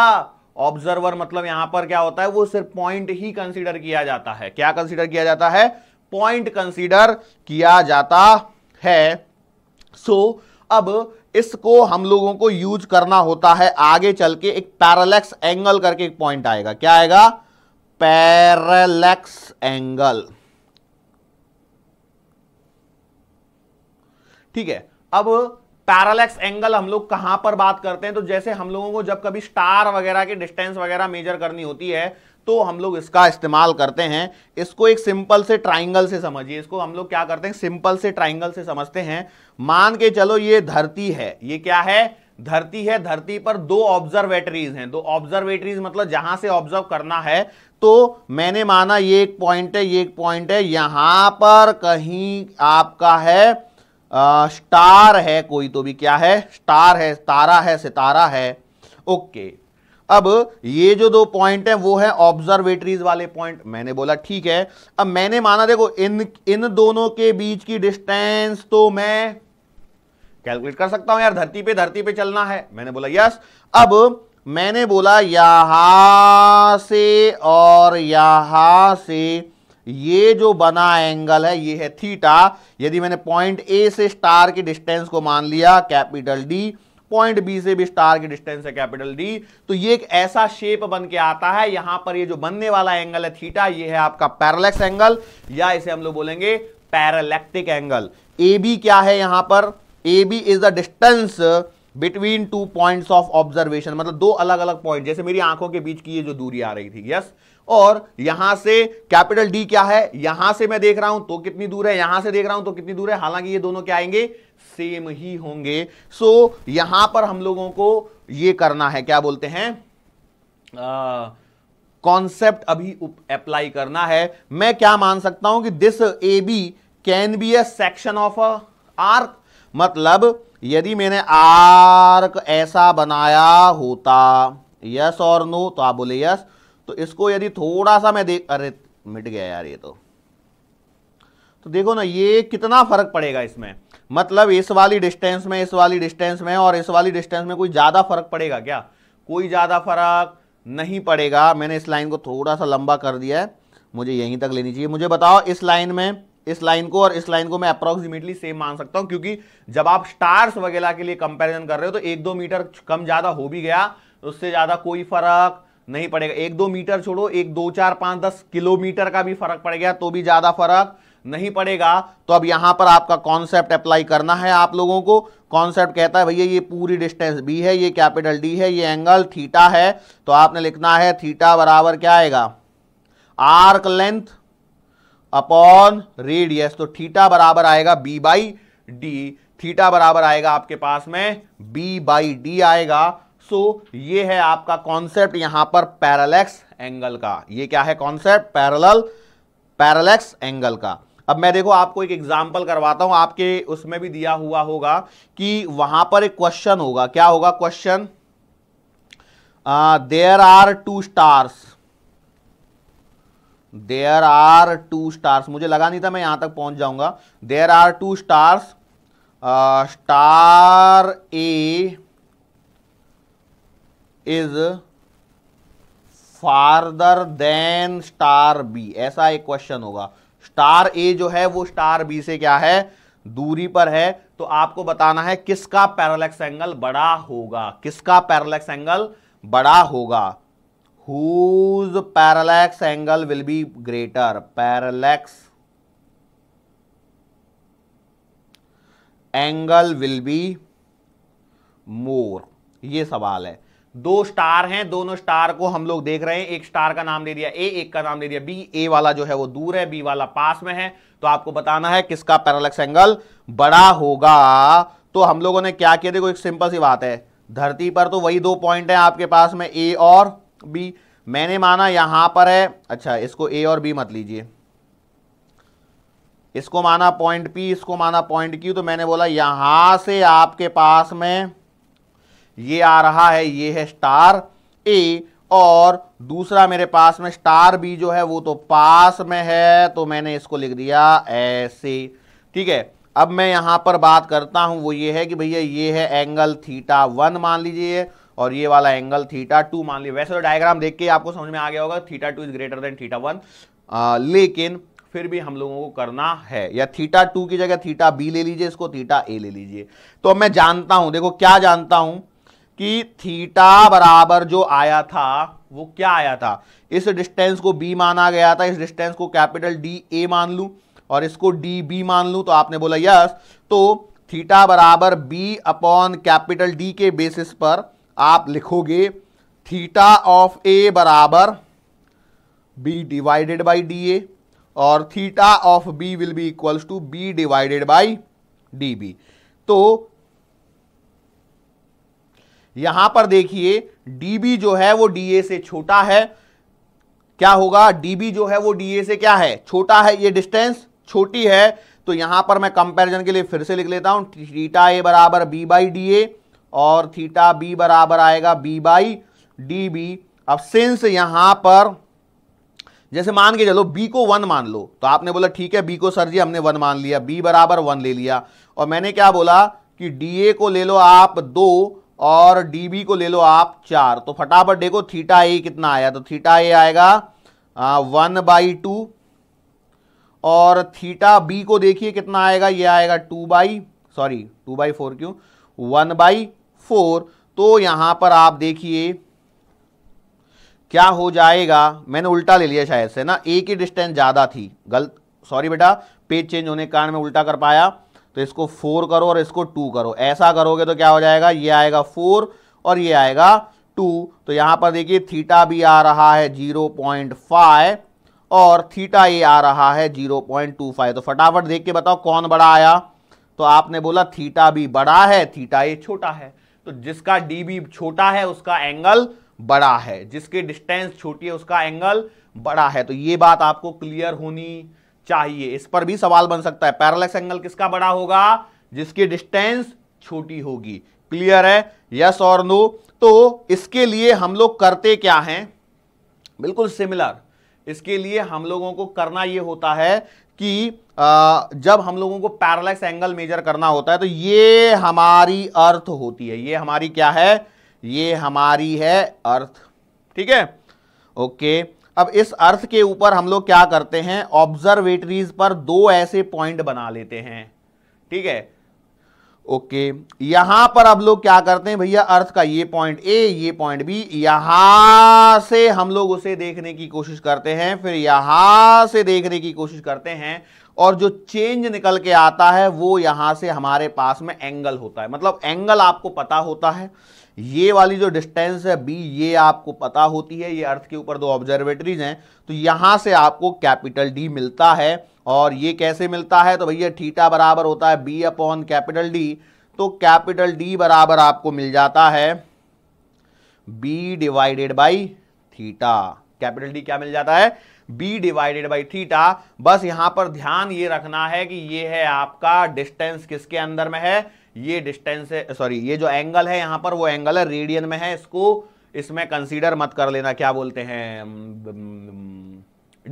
ऑब्जर्वर मतलब यहां पर क्या होता है वो सिर्फ पॉइंट ही कंसीडर किया जाता है क्या कंसीडर किया जाता है पॉइंट कंसीडर किया जाता है सो so, अब इसको हम लोगों को यूज करना होता है आगे चल के एक पैरालेक्स एंगल करके एक पॉइंट आएगा क्या आएगा पैरालेक्स एंगल ठीक है अब पैरालैक्स एंगल हम लोग कहां पर बात करते हैं तो जैसे हम लोगों को जब कभी स्टार वगैरह के डिस्टेंस वगैरह मेजर करनी होती है तो हम लोग इसका इस्तेमाल करते हैं इसको एक सिंपल से ट्राइंगल से समझिए इसको हम लोग क्या करते हैं सिंपल से ट्राइंगल से समझते हैं मान के चलो ये धरती है ये क्या है धरती है धरती पर दो ऑब्जर्वेटरीज हैं दो ऑब्जर्वेटरीज मतलब जहां से ऑब्जर्व करना है तो मैंने माना ये एक पॉइंट है ये एक पॉइंट है यहां पर कहीं आपका है स्टार है कोई तो भी क्या है स्टार है तारा है सितारा है ओके अब ये जो दो पॉइंट है वो है ऑब्जर्वेटरीज वाले पॉइंट मैंने बोला ठीक है अब मैंने माना देखो इन इन दोनों के बीच की डिस्टेंस तो मैं कैलकुलेट कर सकता हूं यार धरती पे धरती पे चलना है मैंने बोला यस अब मैंने बोला यहां से और यहां से ये जो बना एंगल है ये है थीटा यदि मैंने पॉइंट ए से स्टार की डिस्टेंस को मान लिया कैपिटल डी पॉइंट बी से भी स्टार की डिस्टेंस है कैपिटल डी तो ये एक ऐसा शेप बन के आता है यहां पर ये जो बनने वाला एंगल है थीटा ये है आपका पैरलेक्स एंगल या इसे हम लोग बोलेंगे पैरालेक्टिक एंगल ए बी क्या है यहां पर A B is the distance between two points of observation मतलब दो अलग अलग पॉइंट जैसे मेरी आंखों के बीच की ये जो दूरी आ रही थी यस yes? और यहां से कैपिटल डी क्या है यहां से मैं देख रहा हूं तो कितनी दूर है यहां से देख रहा हूं तो कितनी दूर है हालांकि ये दोनों क्या आएंगे सेम ही होंगे सो so, यहां पर हम लोगों को ये करना है क्या बोलते हैं कॉन्सेप्ट अभी अप्लाई करना है मैं क्या मान सकता हूं कि this A B can be a section of a arc मतलब यदि मैंने आर्क ऐसा बनाया होता यस और नो तो आप बोले यस तो इसको यदि थोड़ा सा मैं देख अरे मिट गया यार ये तो तो देखो ना ये कितना फर्क पड़ेगा इसमें मतलब इस वाली डिस्टेंस में इस वाली डिस्टेंस में और इस वाली डिस्टेंस में कोई ज़्यादा फर्क पड़ेगा क्या कोई ज़्यादा फर्क नहीं पड़ेगा मैंने इस लाइन को थोड़ा सा लंबा कर दिया है मुझे यहीं तक लेनी चाहिए मुझे बताओ इस लाइन में इस लाइन को और इस लाइन को मैं अप्रोक्सीमेटली सेम मान सकता हूं क्योंकि जब आप स्टार्स वगैरह के लिए कंपेरिजन कर रहे हो तो एक दो मीटर कम ज़्यादा हो भी गया उससे ज़्यादा कोई फर्क नहीं पड़ेगा एक दो मीटर छोड़ो एक दो चार पांच दस किलोमीटर का भी फर्क पड़ गया तो भी ज़्यादा फर्क नहीं पड़ेगा तो अब यहां पर आपका कॉन्सेप्ट अप्लाई करना है आप लोगों को कॉन्सेप्ट कहता है भैया ये पूरी डिस्टेंस बी है ये कैपिटल डी है ये एंगल थीटा है तो आपने लिखना है थीटा बराबर क्या आएगा आर्क लेंथ अपॉन रेडियस तो थीटा बराबर आएगा बी बाई डी थीटा बराबर आएगा आपके पास में बी बाई डी आएगा सो so, ये है आपका कॉन्सेप्ट यहां पर पैरालेक्स एंगल का ये क्या है कॉन्सेप्ट पैरल पैरालेक्स एंगल का अब मैं देखो आपको एक एग्जाम्पल करवाता हूं आपके उसमें भी दिया हुआ होगा कि वहां पर एक क्वेश्चन होगा क्या होगा question there are two stars there are two stars मुझे लगा नहीं था मैं यहां तक पहुंच जाऊंगा there are two stars star A is farther than star B ऐसा एक क्वेश्चन होगा स्टार ए जो है वो स्टार बी से क्या है दूरी पर है तो आपको बताना है किसका पैरालेक्स एंगल बड़ा होगा किसका पैरालेक्स एंगल बड़ा होगा whose parallax angle will be greater parallax angle will be more ये सवाल है दो स्टार हैं दोनों स्टार को हम लोग देख रहे हैं एक स्टार का नाम ले दिया ए एक का नाम ले दिया बी ए वाला जो है वो दूर है बी वाला पास में है तो आपको बताना है किसका पैरालेक्स एंगल बड़ा होगा तो हम लोगों ने क्या किया देखो एक सिंपल सी बात है धरती पर तो वही दो पॉइंट है आपके पास में ए और बी मैंने माना यहां पर है अच्छा इसको ए और बी मत लीजिए इसको माना पॉइंट पी इसको माना पॉइंट क्यू तो मैंने बोला यहां से आपके पास में ये आ रहा है ये है स्टार ए और दूसरा मेरे पास में स्टार बी जो है वो तो पास में है तो मैंने इसको लिख दिया ऐसे ठीक है अब मैं यहां पर बात करता हूं वो ये है कि भैया ये है एंगल थीटा वन मान लीजिए और ये वाला एंगल थीटा टू मान लीजिए वैसे तो डायग्राम देख के आपको समझ में आ गया होगा theta two is greater than theta one लेकिन फिर भी हम लोगों को करना है या थीटा टू की जगह थीटा बी ले लीजिए इसको थीटा ए ले लीजिए तो अब मैं जानता हूं देखो क्या जानता हूं कि थीटा बराबर जो आया था वो क्या आया था इस डिस्टेंस को बी माना गया था इस डिस्टेंस को कैपिटल डी ए मान लू और इसको डी बी मान लू तो आपने बोला यस तो थीटा बराबर बी अपॉन कैपिटल डी के बेसिस पर आप लिखोगे थीटा ऑफ ए बराबर B divided by D A और theta of B will be equals to B divided by D B तो यहां पर देखिए डीबी जो है वो डीए से छोटा है क्या होगा डीबी जो है वो डीए से क्या है छोटा है ये डिस्टेंस छोटी है तो यहां पर मैं कंपैरिजन के लिए फिर से लिख लेता हूं थीटा ए बराबर बी बाई डी ए और थीटा बी बराबर आएगा बी बाई डी बी अब सिंस यहां पर जैसे मान के चलो बी को वन मान लो तो आपने बोला ठीक है बी को सर जी हमने वन मान लिया बी बराबर वन ले लिया और मैंने क्या बोला कि डी ए को ले लो आप दो और डी को ले लो आप चार तो फटाफट देखो थीटा ए कितना आया तो थीटा ए आएगा आ, वन बाई टू और थीटा बी को देखिए कितना आएगा ये आएगा two by sorry two by four क्यों वन बाई फोर तो यहां पर आप देखिए क्या हो जाएगा मैंने उल्टा ले लिया शायद से ना ए की डिस्टेंस ज़्यादा थी गलत सॉरी बेटा पेज चेंज होने के कारण मैं उल्टा कर पाया तो इसको फोर करो और इसको टू करो ऐसा करोगे तो क्या हो जाएगा ये आएगा फोर और ये आएगा टू तो यहां पर देखिए थीटा भी आ रहा है जीरो पॉइंट फाइव और थीटा ये आ रहा है जीरो पॉइंट टू फाइव तो फटाफट देख के बताओ कौन बड़ा आया तो आपने बोला थीटा भी बड़ा है थीटा ये छोटा है तो जिसका डी बी छोटा है उसका एंगल बड़ा है जिसकी डिस्टेंस छोटी है उसका एंगल बड़ा है तो ये बात आपको क्लियर होनी चाहिए इस पर भी सवाल बन सकता है पैरालेक्स एंगल किसका बड़ा होगा जिसकी डिस्टेंस छोटी होगी क्लियर है यस और नो तो इसके लिए हम लोग करते क्या हैं बिल्कुल सिमिलर इसके लिए हम लोगों को करना यह होता है कि जब हम लोगों को पैरालेक्स एंगल मेजर करना होता है तो ये हमारी अर्थ होती है ये हमारी क्या है ये हमारी है अर्थ ठीक है ओके okay. अब इस अर्थ के ऊपर हम लोग क्या करते हैं ऑब्जर्वेटरीज पर दो ऐसे पॉइंट बना लेते हैं ठीक है ओके यहां पर अब लोग क्या करते हैं भैया अर्थ का ये पॉइंट ए ये पॉइंट बी यहां से हम लोग उसे देखने की कोशिश करते हैं फिर यहां से देखने की कोशिश करते हैं और जो चेंज निकल के आता है वो यहां से हमारे पास में एंगल होता है मतलब एंगल आपको पता होता है ये वाली जो डिस्टेंस है बी ये आपको पता होती है ये अर्थ के ऊपर दो ऑब्जर्वेटरीज हैं तो यहां से आपको कैपिटल डी मिलता है और ये कैसे मिलता है तो भैया ठीटा बराबर होता है बी अपॉन कैपिटल डी तो कैपिटल डी बराबर आपको मिल जाता है B divided by theta capital D क्या मिल जाता है बी डिवाइडेड बाई थीटा बस यहां पर ध्यान ये रखना है कि ये है आपका डिस्टेंस किसके अंदर में है ये डिस्टेंस है सॉरी ये जो एंगल है यहां पर वो एंगल है रेडियन में है इसको इसमें कंसीडर मत कर लेना क्या बोलते हैं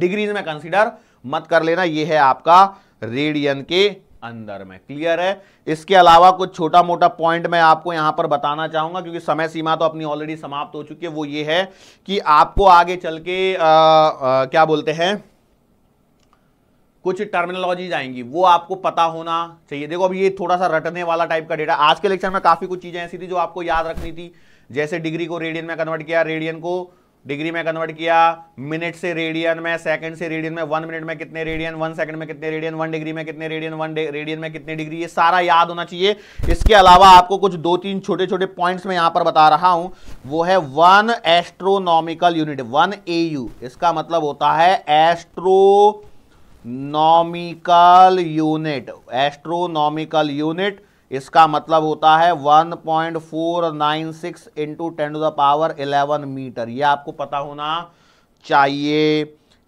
डिग्रीज में कंसीडर मत कर लेना ये है आपका रेडियन के अंदर में क्लियर है इसके अलावा कुछ छोटा मोटा पॉइंट मैं आपको यहां पर बताना चाहूंगा क्योंकि समय सीमा तो अपनी ऑलरेडी समाप्त हो चुकी है वो ये है कि आपको आगे चल के आ, आ, क्या बोलते हैं कुछ टर्मिनोलॉजीज आएंगी वो आपको पता होना चाहिए देखो अब ये थोड़ा सा रटने वाला टाइप का डेटा आज के लेक्चर में काफ़ी कुछ चीज़ें ऐसी थी जो आपको याद रखनी थी जैसे डिग्री को रेडियन में कन्वर्ट किया रेडियन को डिग्री में कन्वर्ट किया मिनट से रेडियन में सेकंड से रेडियन में वन मिनट में कितने रेडियन वन सेकंड में कितने रेडियन वन डिग्री में कितने रेडियन वन रेडियन में कितने डिग्री ये सारा याद होना चाहिए इसके अलावा आपको कुछ दो तीन छोटे छोटे पॉइंट्स में यहां पर बता रहा हूं वो है one astronomical unit one A इसका मतलब होता है astronomical unit astronomical unit इसका मतलब होता है 1.496 into ten to the power eleven metre यह आपको पता होना चाहिए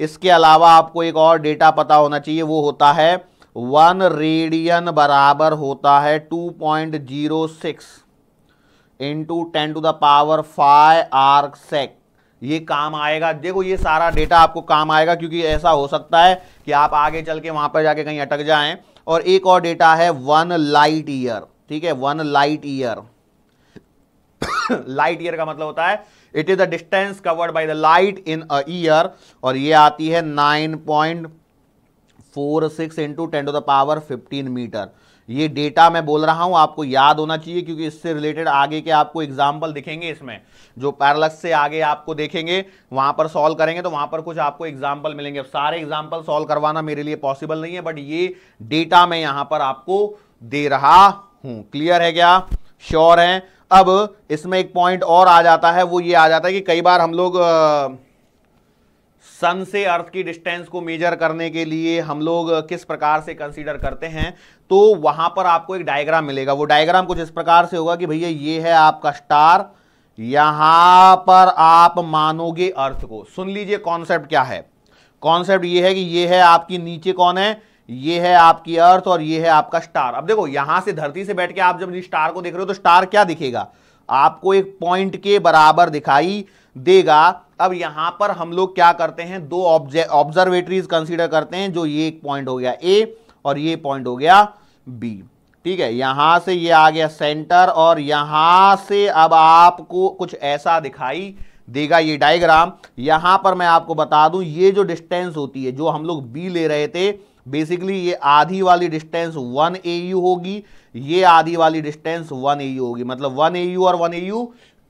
इसके अलावा आपको एक और डेटा पता होना चाहिए वो होता है वन रेडियन बराबर होता है 2.06 into ten to the power five arc sec ये काम आएगा देखो ये सारा डेटा आपको काम आएगा क्योंकि ऐसा हो सकता है कि आप आगे चल के वहां पर जाके कहीं अटक जाएं और एक और डेटा है वन लाइट ईयर ठीक है one light year light year का मतलब होता है it is the distance covered by the light in a year और ये आती है nine point four six into ten to the power fifteen metre ये डेटा मैं बोल रहा हूँ आपको याद होना चाहिए क्योंकि इससे रिलेटेड आगे के आपको एग्जाम्पल दिखेंगे इसमें जो पैरलस से आगे आपको देखेंगे वहां पर सॉल्व करेंगे तो वहां पर कुछ आपको एग्जाम्पल मिलेंगे अब सारे एग्जाम्पल सॉल्व करवाना मेरे लिए पॉसिबल नहीं है बट ये डेटा मैं यहाँ पर आपको दे रहा हूं क्लियर है क्या श्योर है अब इसमें एक पॉइंट और आ जाता है वो ये आ जाता है कि कई बार हम लोग आ, सन से अर्थ की डिस्टेंस को मेजर करने के लिए हम लोग किस प्रकार से कंसीडर करते हैं तो वहां पर आपको एक डायग्राम मिलेगा वो डायग्राम कुछ इस प्रकार से होगा कि भैया ये है आपका स्टार यहां पर आप मानोगे अर्थ को सुन लीजिए कॉन्सेप्ट क्या है कॉन्सेप्ट ये है कि ये है आपकी नीचे कौन है ये है आपकी अर्थ और ये है आपका स्टार अब देखो यहां से धरती से बैठ के आप जब स्टार को देख रहे हो तो स्टार क्या दिखेगा आपको एक पॉइंट के बराबर दिखाई देगा अब यहां पर हम लोग क्या करते हैं दो ऑब्जर्वेटरीज कंसीडर करते हैं जो ये एक पॉइंट हो गया ए और ये पॉइंट हो गया बी ठीक है यहां से ये आ गया सेंटर और यहां से अब आपको कुछ ऐसा दिखाई देगा ये डायग्राम यहां पर मैं आपको बता दूं ये जो डिस्टेंस होती है जो हम लोग बी ले रहे थे बेसिकली ये आधी वाली डिस्टेंस वन ए होगी ये आधी वाली डिस्टेंस वन ए होगी मतलब वन ए और one A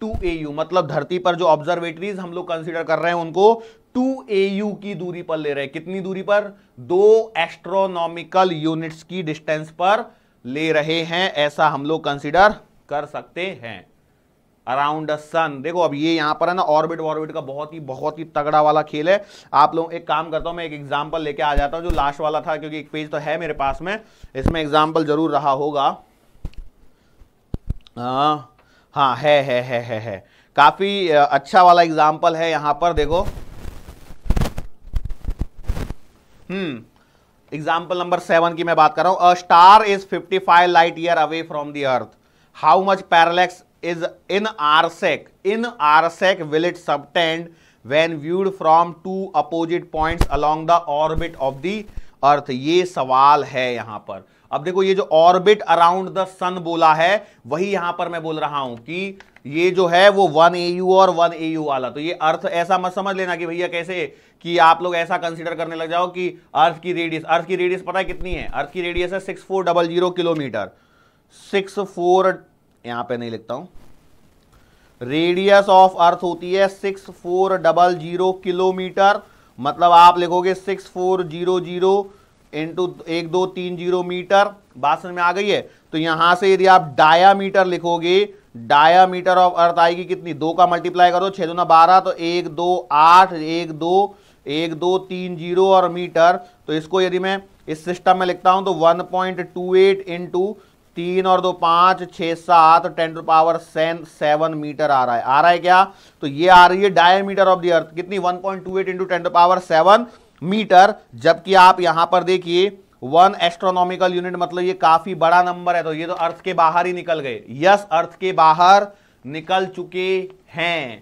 two A U मतलब धरती पर जो ऑब्जर्वेटरीज हम लोग कंसिडर कर रहे हैं उनको टू ए यू की दूरी पर ले रहे हैं कितनी दूरी पर दो एस्ट्रोनॉमिकल यूनिट्स की डिस्टेंस पर ले रहे हैं ऐसा हम लोग कंसिडर कर सकते हैं अराउंड सन देखो अब ये यहां पर है ना ऑर्बिट वॉर्बिट का बहुत ही बहुत ही तगड़ा वाला खेल है आप लोग एक काम करता हूं मैं एक एग्जाम्पल लेके आ जाता हूं जो लास्ट वाला था क्योंकि एक पेज तो है मेरे पास में इसमें एग्जाम्पल जरूर रहा होगा हाँ हाँ है है है है है काफ़ी अच्छा वाला एग्जाम्पल है यहाँ पर देखो हम्म एग्जाम्पल नंबर सेवन की मैं बात कर रहा हूँ a star is 55 light year away from the earth how much parallax is in arcsec in arcsec will it subtend when viewed from two opposite points along the orbit of the earth ये सवाल है यहाँ पर अब देखो ये जो orbit around the सन बोला है वही यहां पर मैं बोल रहा हूं कि ये जो है वो वन ए यू और वन ए यू वाला तो ये अर्थ ऐसा मत समझ लेना कि भैया कैसे कि आप लोग ऐसा कंसिडर करने लग जाओ कि अर्थ की रेडियस अर्थ की रेडियस पता है कितनी है अर्थ की रेडियस है six four double zero kilometre six four यहां पे नहीं लिखता हूं रेडियस ऑफ अर्थ होती है six four double zero kilometre मतलब आप लिखोगे six four zero zero into एक दो तीन जीरो मीटर बात समझ में आ गई है तो यहां से यदि आप डाया मीटर लिखोगे डाया मीटर ऑफ अर्थ आएगी कितनी दो का मल्टीप्लाई करो दो ना बारह तो एक दो आठ एक दो एक दो तीन जीरो और मीटर तो इसको यदि मैं इस सिस्टम में लिखता हूं तो one point two eight into तीन और दो पांच छह सात ten to power seven seven metre आ रहा है आ रहा है क्या तो ये आ रही है डायमीटर ऑफ द अर्थ कितनी one point two eight into ten to power seven metre जबकि आप यहां पर देखिए वन एस्ट्रोनॉमिकल यूनिट मतलब ये काफी बड़ा नंबर है तो ये तो अर्थ के बाहर ही निकल गए यस अर्थ के बाहर निकल चुके हैं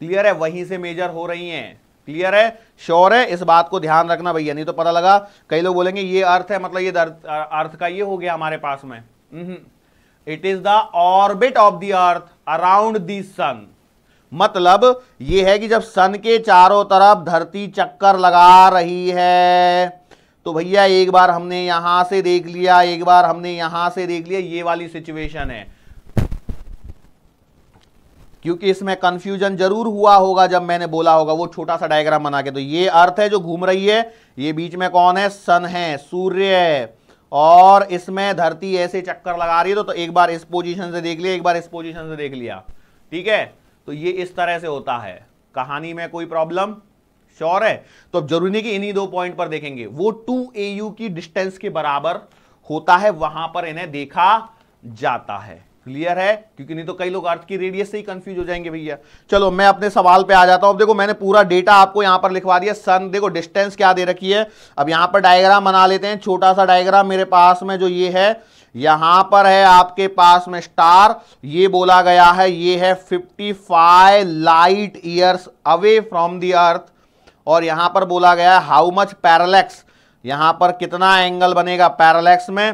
क्लियर है वहीं से मेजर हो रही हैं क्लियर है श्योर है इस बात को ध्यान रखना भैया नहीं तो पता लगा कई लोग बोलेंगे ये अर्थ है मतलब ये अर्थ का ये हो गया हमारे पास में it is the orbit of the earth around the sun मतलब ये है कि जब सन के चारों तरफ धरती चक्कर लगा रही है तो भैया एक बार हमने यहां से देख लिया एक बार हमने यहां से देख लिया ये वाली सिचुएशन है क्योंकि इसमें कंफ्यूजन जरूर हुआ होगा जब मैंने बोला होगा वो छोटा सा डायग्राम बना के तो ये अर्थ है जो घूम रही है ये बीच में कौन है सन है सूर्य है और इसमें धरती ऐसे चक्कर लगा रही है तो, तो एक बार इस पोजीशन से देख लिया एक बार इस पोजीशन से देख लिया ठीक है तो ये इस तरह से होता है कहानी में कोई प्रॉब्लम श्योर है तो अब जरूरी नहीं कि इन्हीं दो पॉइंट पर देखेंगे वो टू ए यू की डिस्टेंस के बराबर होता है वहां पर इन्हें देखा जाता है क्लियर है क्योंकि नहीं तो कई लोग अर्थ की रेडियस से ही कंफ्यूज हो जाएंगे भैया चलो मैं अपने सवाल पे आ जाता हूं अब देखो मैंने पूरा डेटा आपको यहां पर लिखवा दिया सन देखो डिस्टेंस क्या दे रखी है अब यहां पर डायग्राम बना लेते हैं छोटा सा डायग्राम मेरे पास में जो ये है यहां पर है आपके पास में स्टार ये बोला गया है ये है 55 light years away from the earth और यहां पर बोला गया है हाउ मच पैरालेक्स यहां पर कितना एंगल बनेगा पैरालेक्स में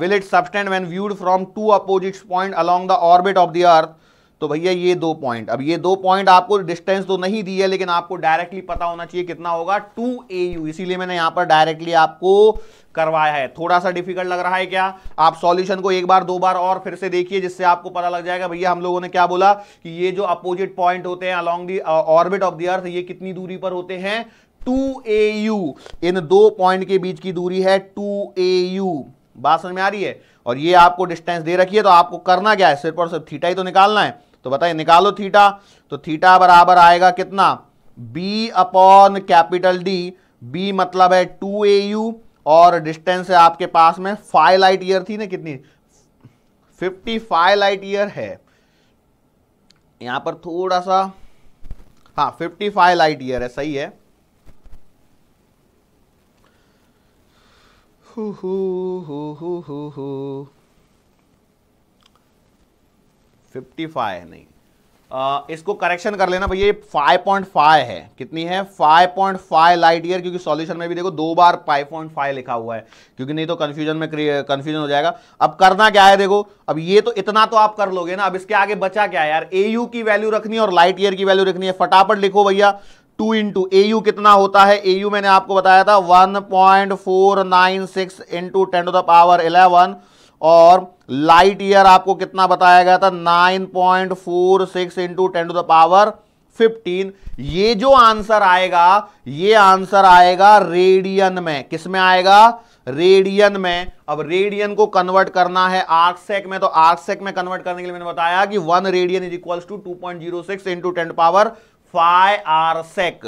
will it subtend when viewed from two opposite point along the orbit of the earth तो भैया ये दो पॉइंट अब ये दो पॉइंट आपको डिस्टेंस तो नहीं दी है लेकिन आपको डायरेक्टली पता होना चाहिए कितना होगा टू ए यू इसीलिए मैंने यहां पर डायरेक्टली आपको करवाया है थोड़ा सा डिफिकल्ट लग रहा है क्या आप सॉल्यूशन को एक बार दो बार और फिर से देखिए जिससे आपको पता लग जाएगा भैया हम लोगों ने क्या बोला कि ये जो अपोजिट पॉइंट होते हैं along the orbit of the earth ये कितनी दूरी पर होते हैं टू ए यू इन दो पॉइंट के बीच की दूरी है टू ए यू बात समझ में आ रही है और ये आपको डिस्टेंस दे रखी है तो आपको करना क्या है सिर्फ और सिर्फ थीटा ही तो निकालना है तो बताइए निकालो थीटा तो थीटा बराबर आएगा कितना B upon capital D B मतलब है टू ए यू और डिस्टेंस है आपके पास में फाइव लाइट ईयर थी ना कितनी फिफ्टी फाइव लाइट ईयर है यहां पर थोड़ा सा हाँ फिफ्टी फाइव लाइट ईयर है सही है हु हु हु हु हु हु फिफ्टी फाइव नहीं आ, इसको करेक्शन कर लेना भैया ये फाइव है कितनी है five point five light year क्योंकि सॉल्यूशन में भी देखो दो बार फाइव पॉइंट फाइव लिखा हुआ है क्योंकि नहीं तो कंफ्यूजन में कंफ्यूजन हो जाएगा अब करना क्या है देखो अब ये तो इतना तो आप कर लोगे ना अब इसके आगे बचा क्या है यार ए की वैल्यू रखनी है और लाइट ईयर की वैल्यू रखनी है फटाफट लिखो भैया टू इंटू ए यू कितना होता है ए यू मैंने आपको बताया था one point four nine six into ten to the power eleven और लाइट ईयर आपको कितना बताया गया था 9.46 point four six into ten to the power fifteen ये जो आंसर आएगा ये आंसर आएगा रेडियन में किस में आएगा रेडियन में अब रेडियन को कन्वर्ट करना है आर्कसेक में तो आर्कसेक में कन्वर्ट करने के लिए मैंने बताया कि one radian is equals to two point zero six into ten power five arc sec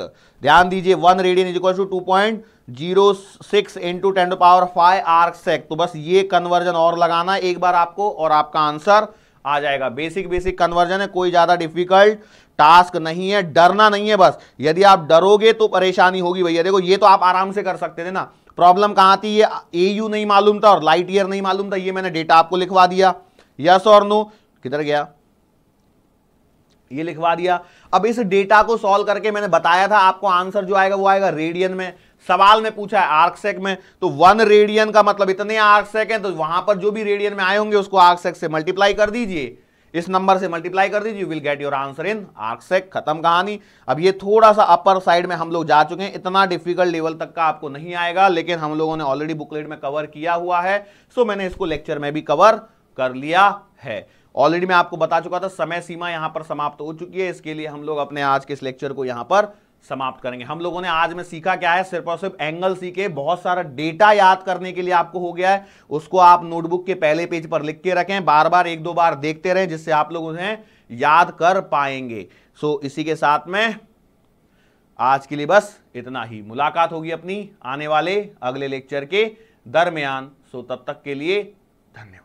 ध्यान दीजिए one radian is equal to two point zero six into ten to power five arc sec तो बस ये conversion और लगाना एक बार आपको और आपका आंसर आ जाएगा बेसिक बेसिक कन्वर्जन है कोई ज़्यादा डिफिकल्ट टास्क नहीं है डरना नहीं है बस यदि आप डरोगे तो परेशानी होगी भैया देखो ये तो आप आराम से कर सकते थे ना प्रॉब्लम कहाँ थी ये ए यू नहीं मालूम था और लाइट ईयर नहीं मालूम था ये मैंने डेटा आपको लिखवा दिया यस और नो किधर गया ये लिखवा दिया अब इस डेटा को सॉल्व करके मैंने बताया था आपको आंसर जो आएगा वो आएगा रेडियन में सवाल में पूछा है आर्कसेक में तो वन रेडियन का मतलब इतने आर्कसेक हैं तो वहां पर जो भी रेडियन में आए होंगे उसको आर्कसेक से मल्टीप्लाई कर दीजिए इस नंबर से मल्टीप्लाई कर दीजिए you will get your answer in arcsec खत्म कहानी अब ये थोड़ा सा अपर साइड में हम लोग जा चुके हैं इतना डिफिकल्ट लेवल तक का आपको नहीं आएगा लेकिन हम लोगों ने ऑलरेडी बुकलेट में कवर किया हुआ है सो मैंने इसको लेक्चर में भी कवर कर लिया है ऑलरेडी मैं आपको बता चुका था समय सीमा यहां पर समाप्त हो चुकी है इसके लिए हम लोग अपने आज के इस लेक्चर को यहां पर समाप्त करेंगे हम लोगों ने आज में सीखा क्या है सिर्फ और सिर्फ एंगल सीखे बहुत सारा डेटा याद करने के लिए आपको हो गया है उसको आप नोटबुक के पहले पेज पर लिख के रखें बार बार एक दो बार देखते रहें जिससे आप लोग उन्हें याद कर पाएंगे सो इसी के साथ में आज के लिए बस इतना ही मुलाकात होगी अपनी आने वाले अगले लेक्चर के दरमियान सो तब तक के लिए धन्यवाद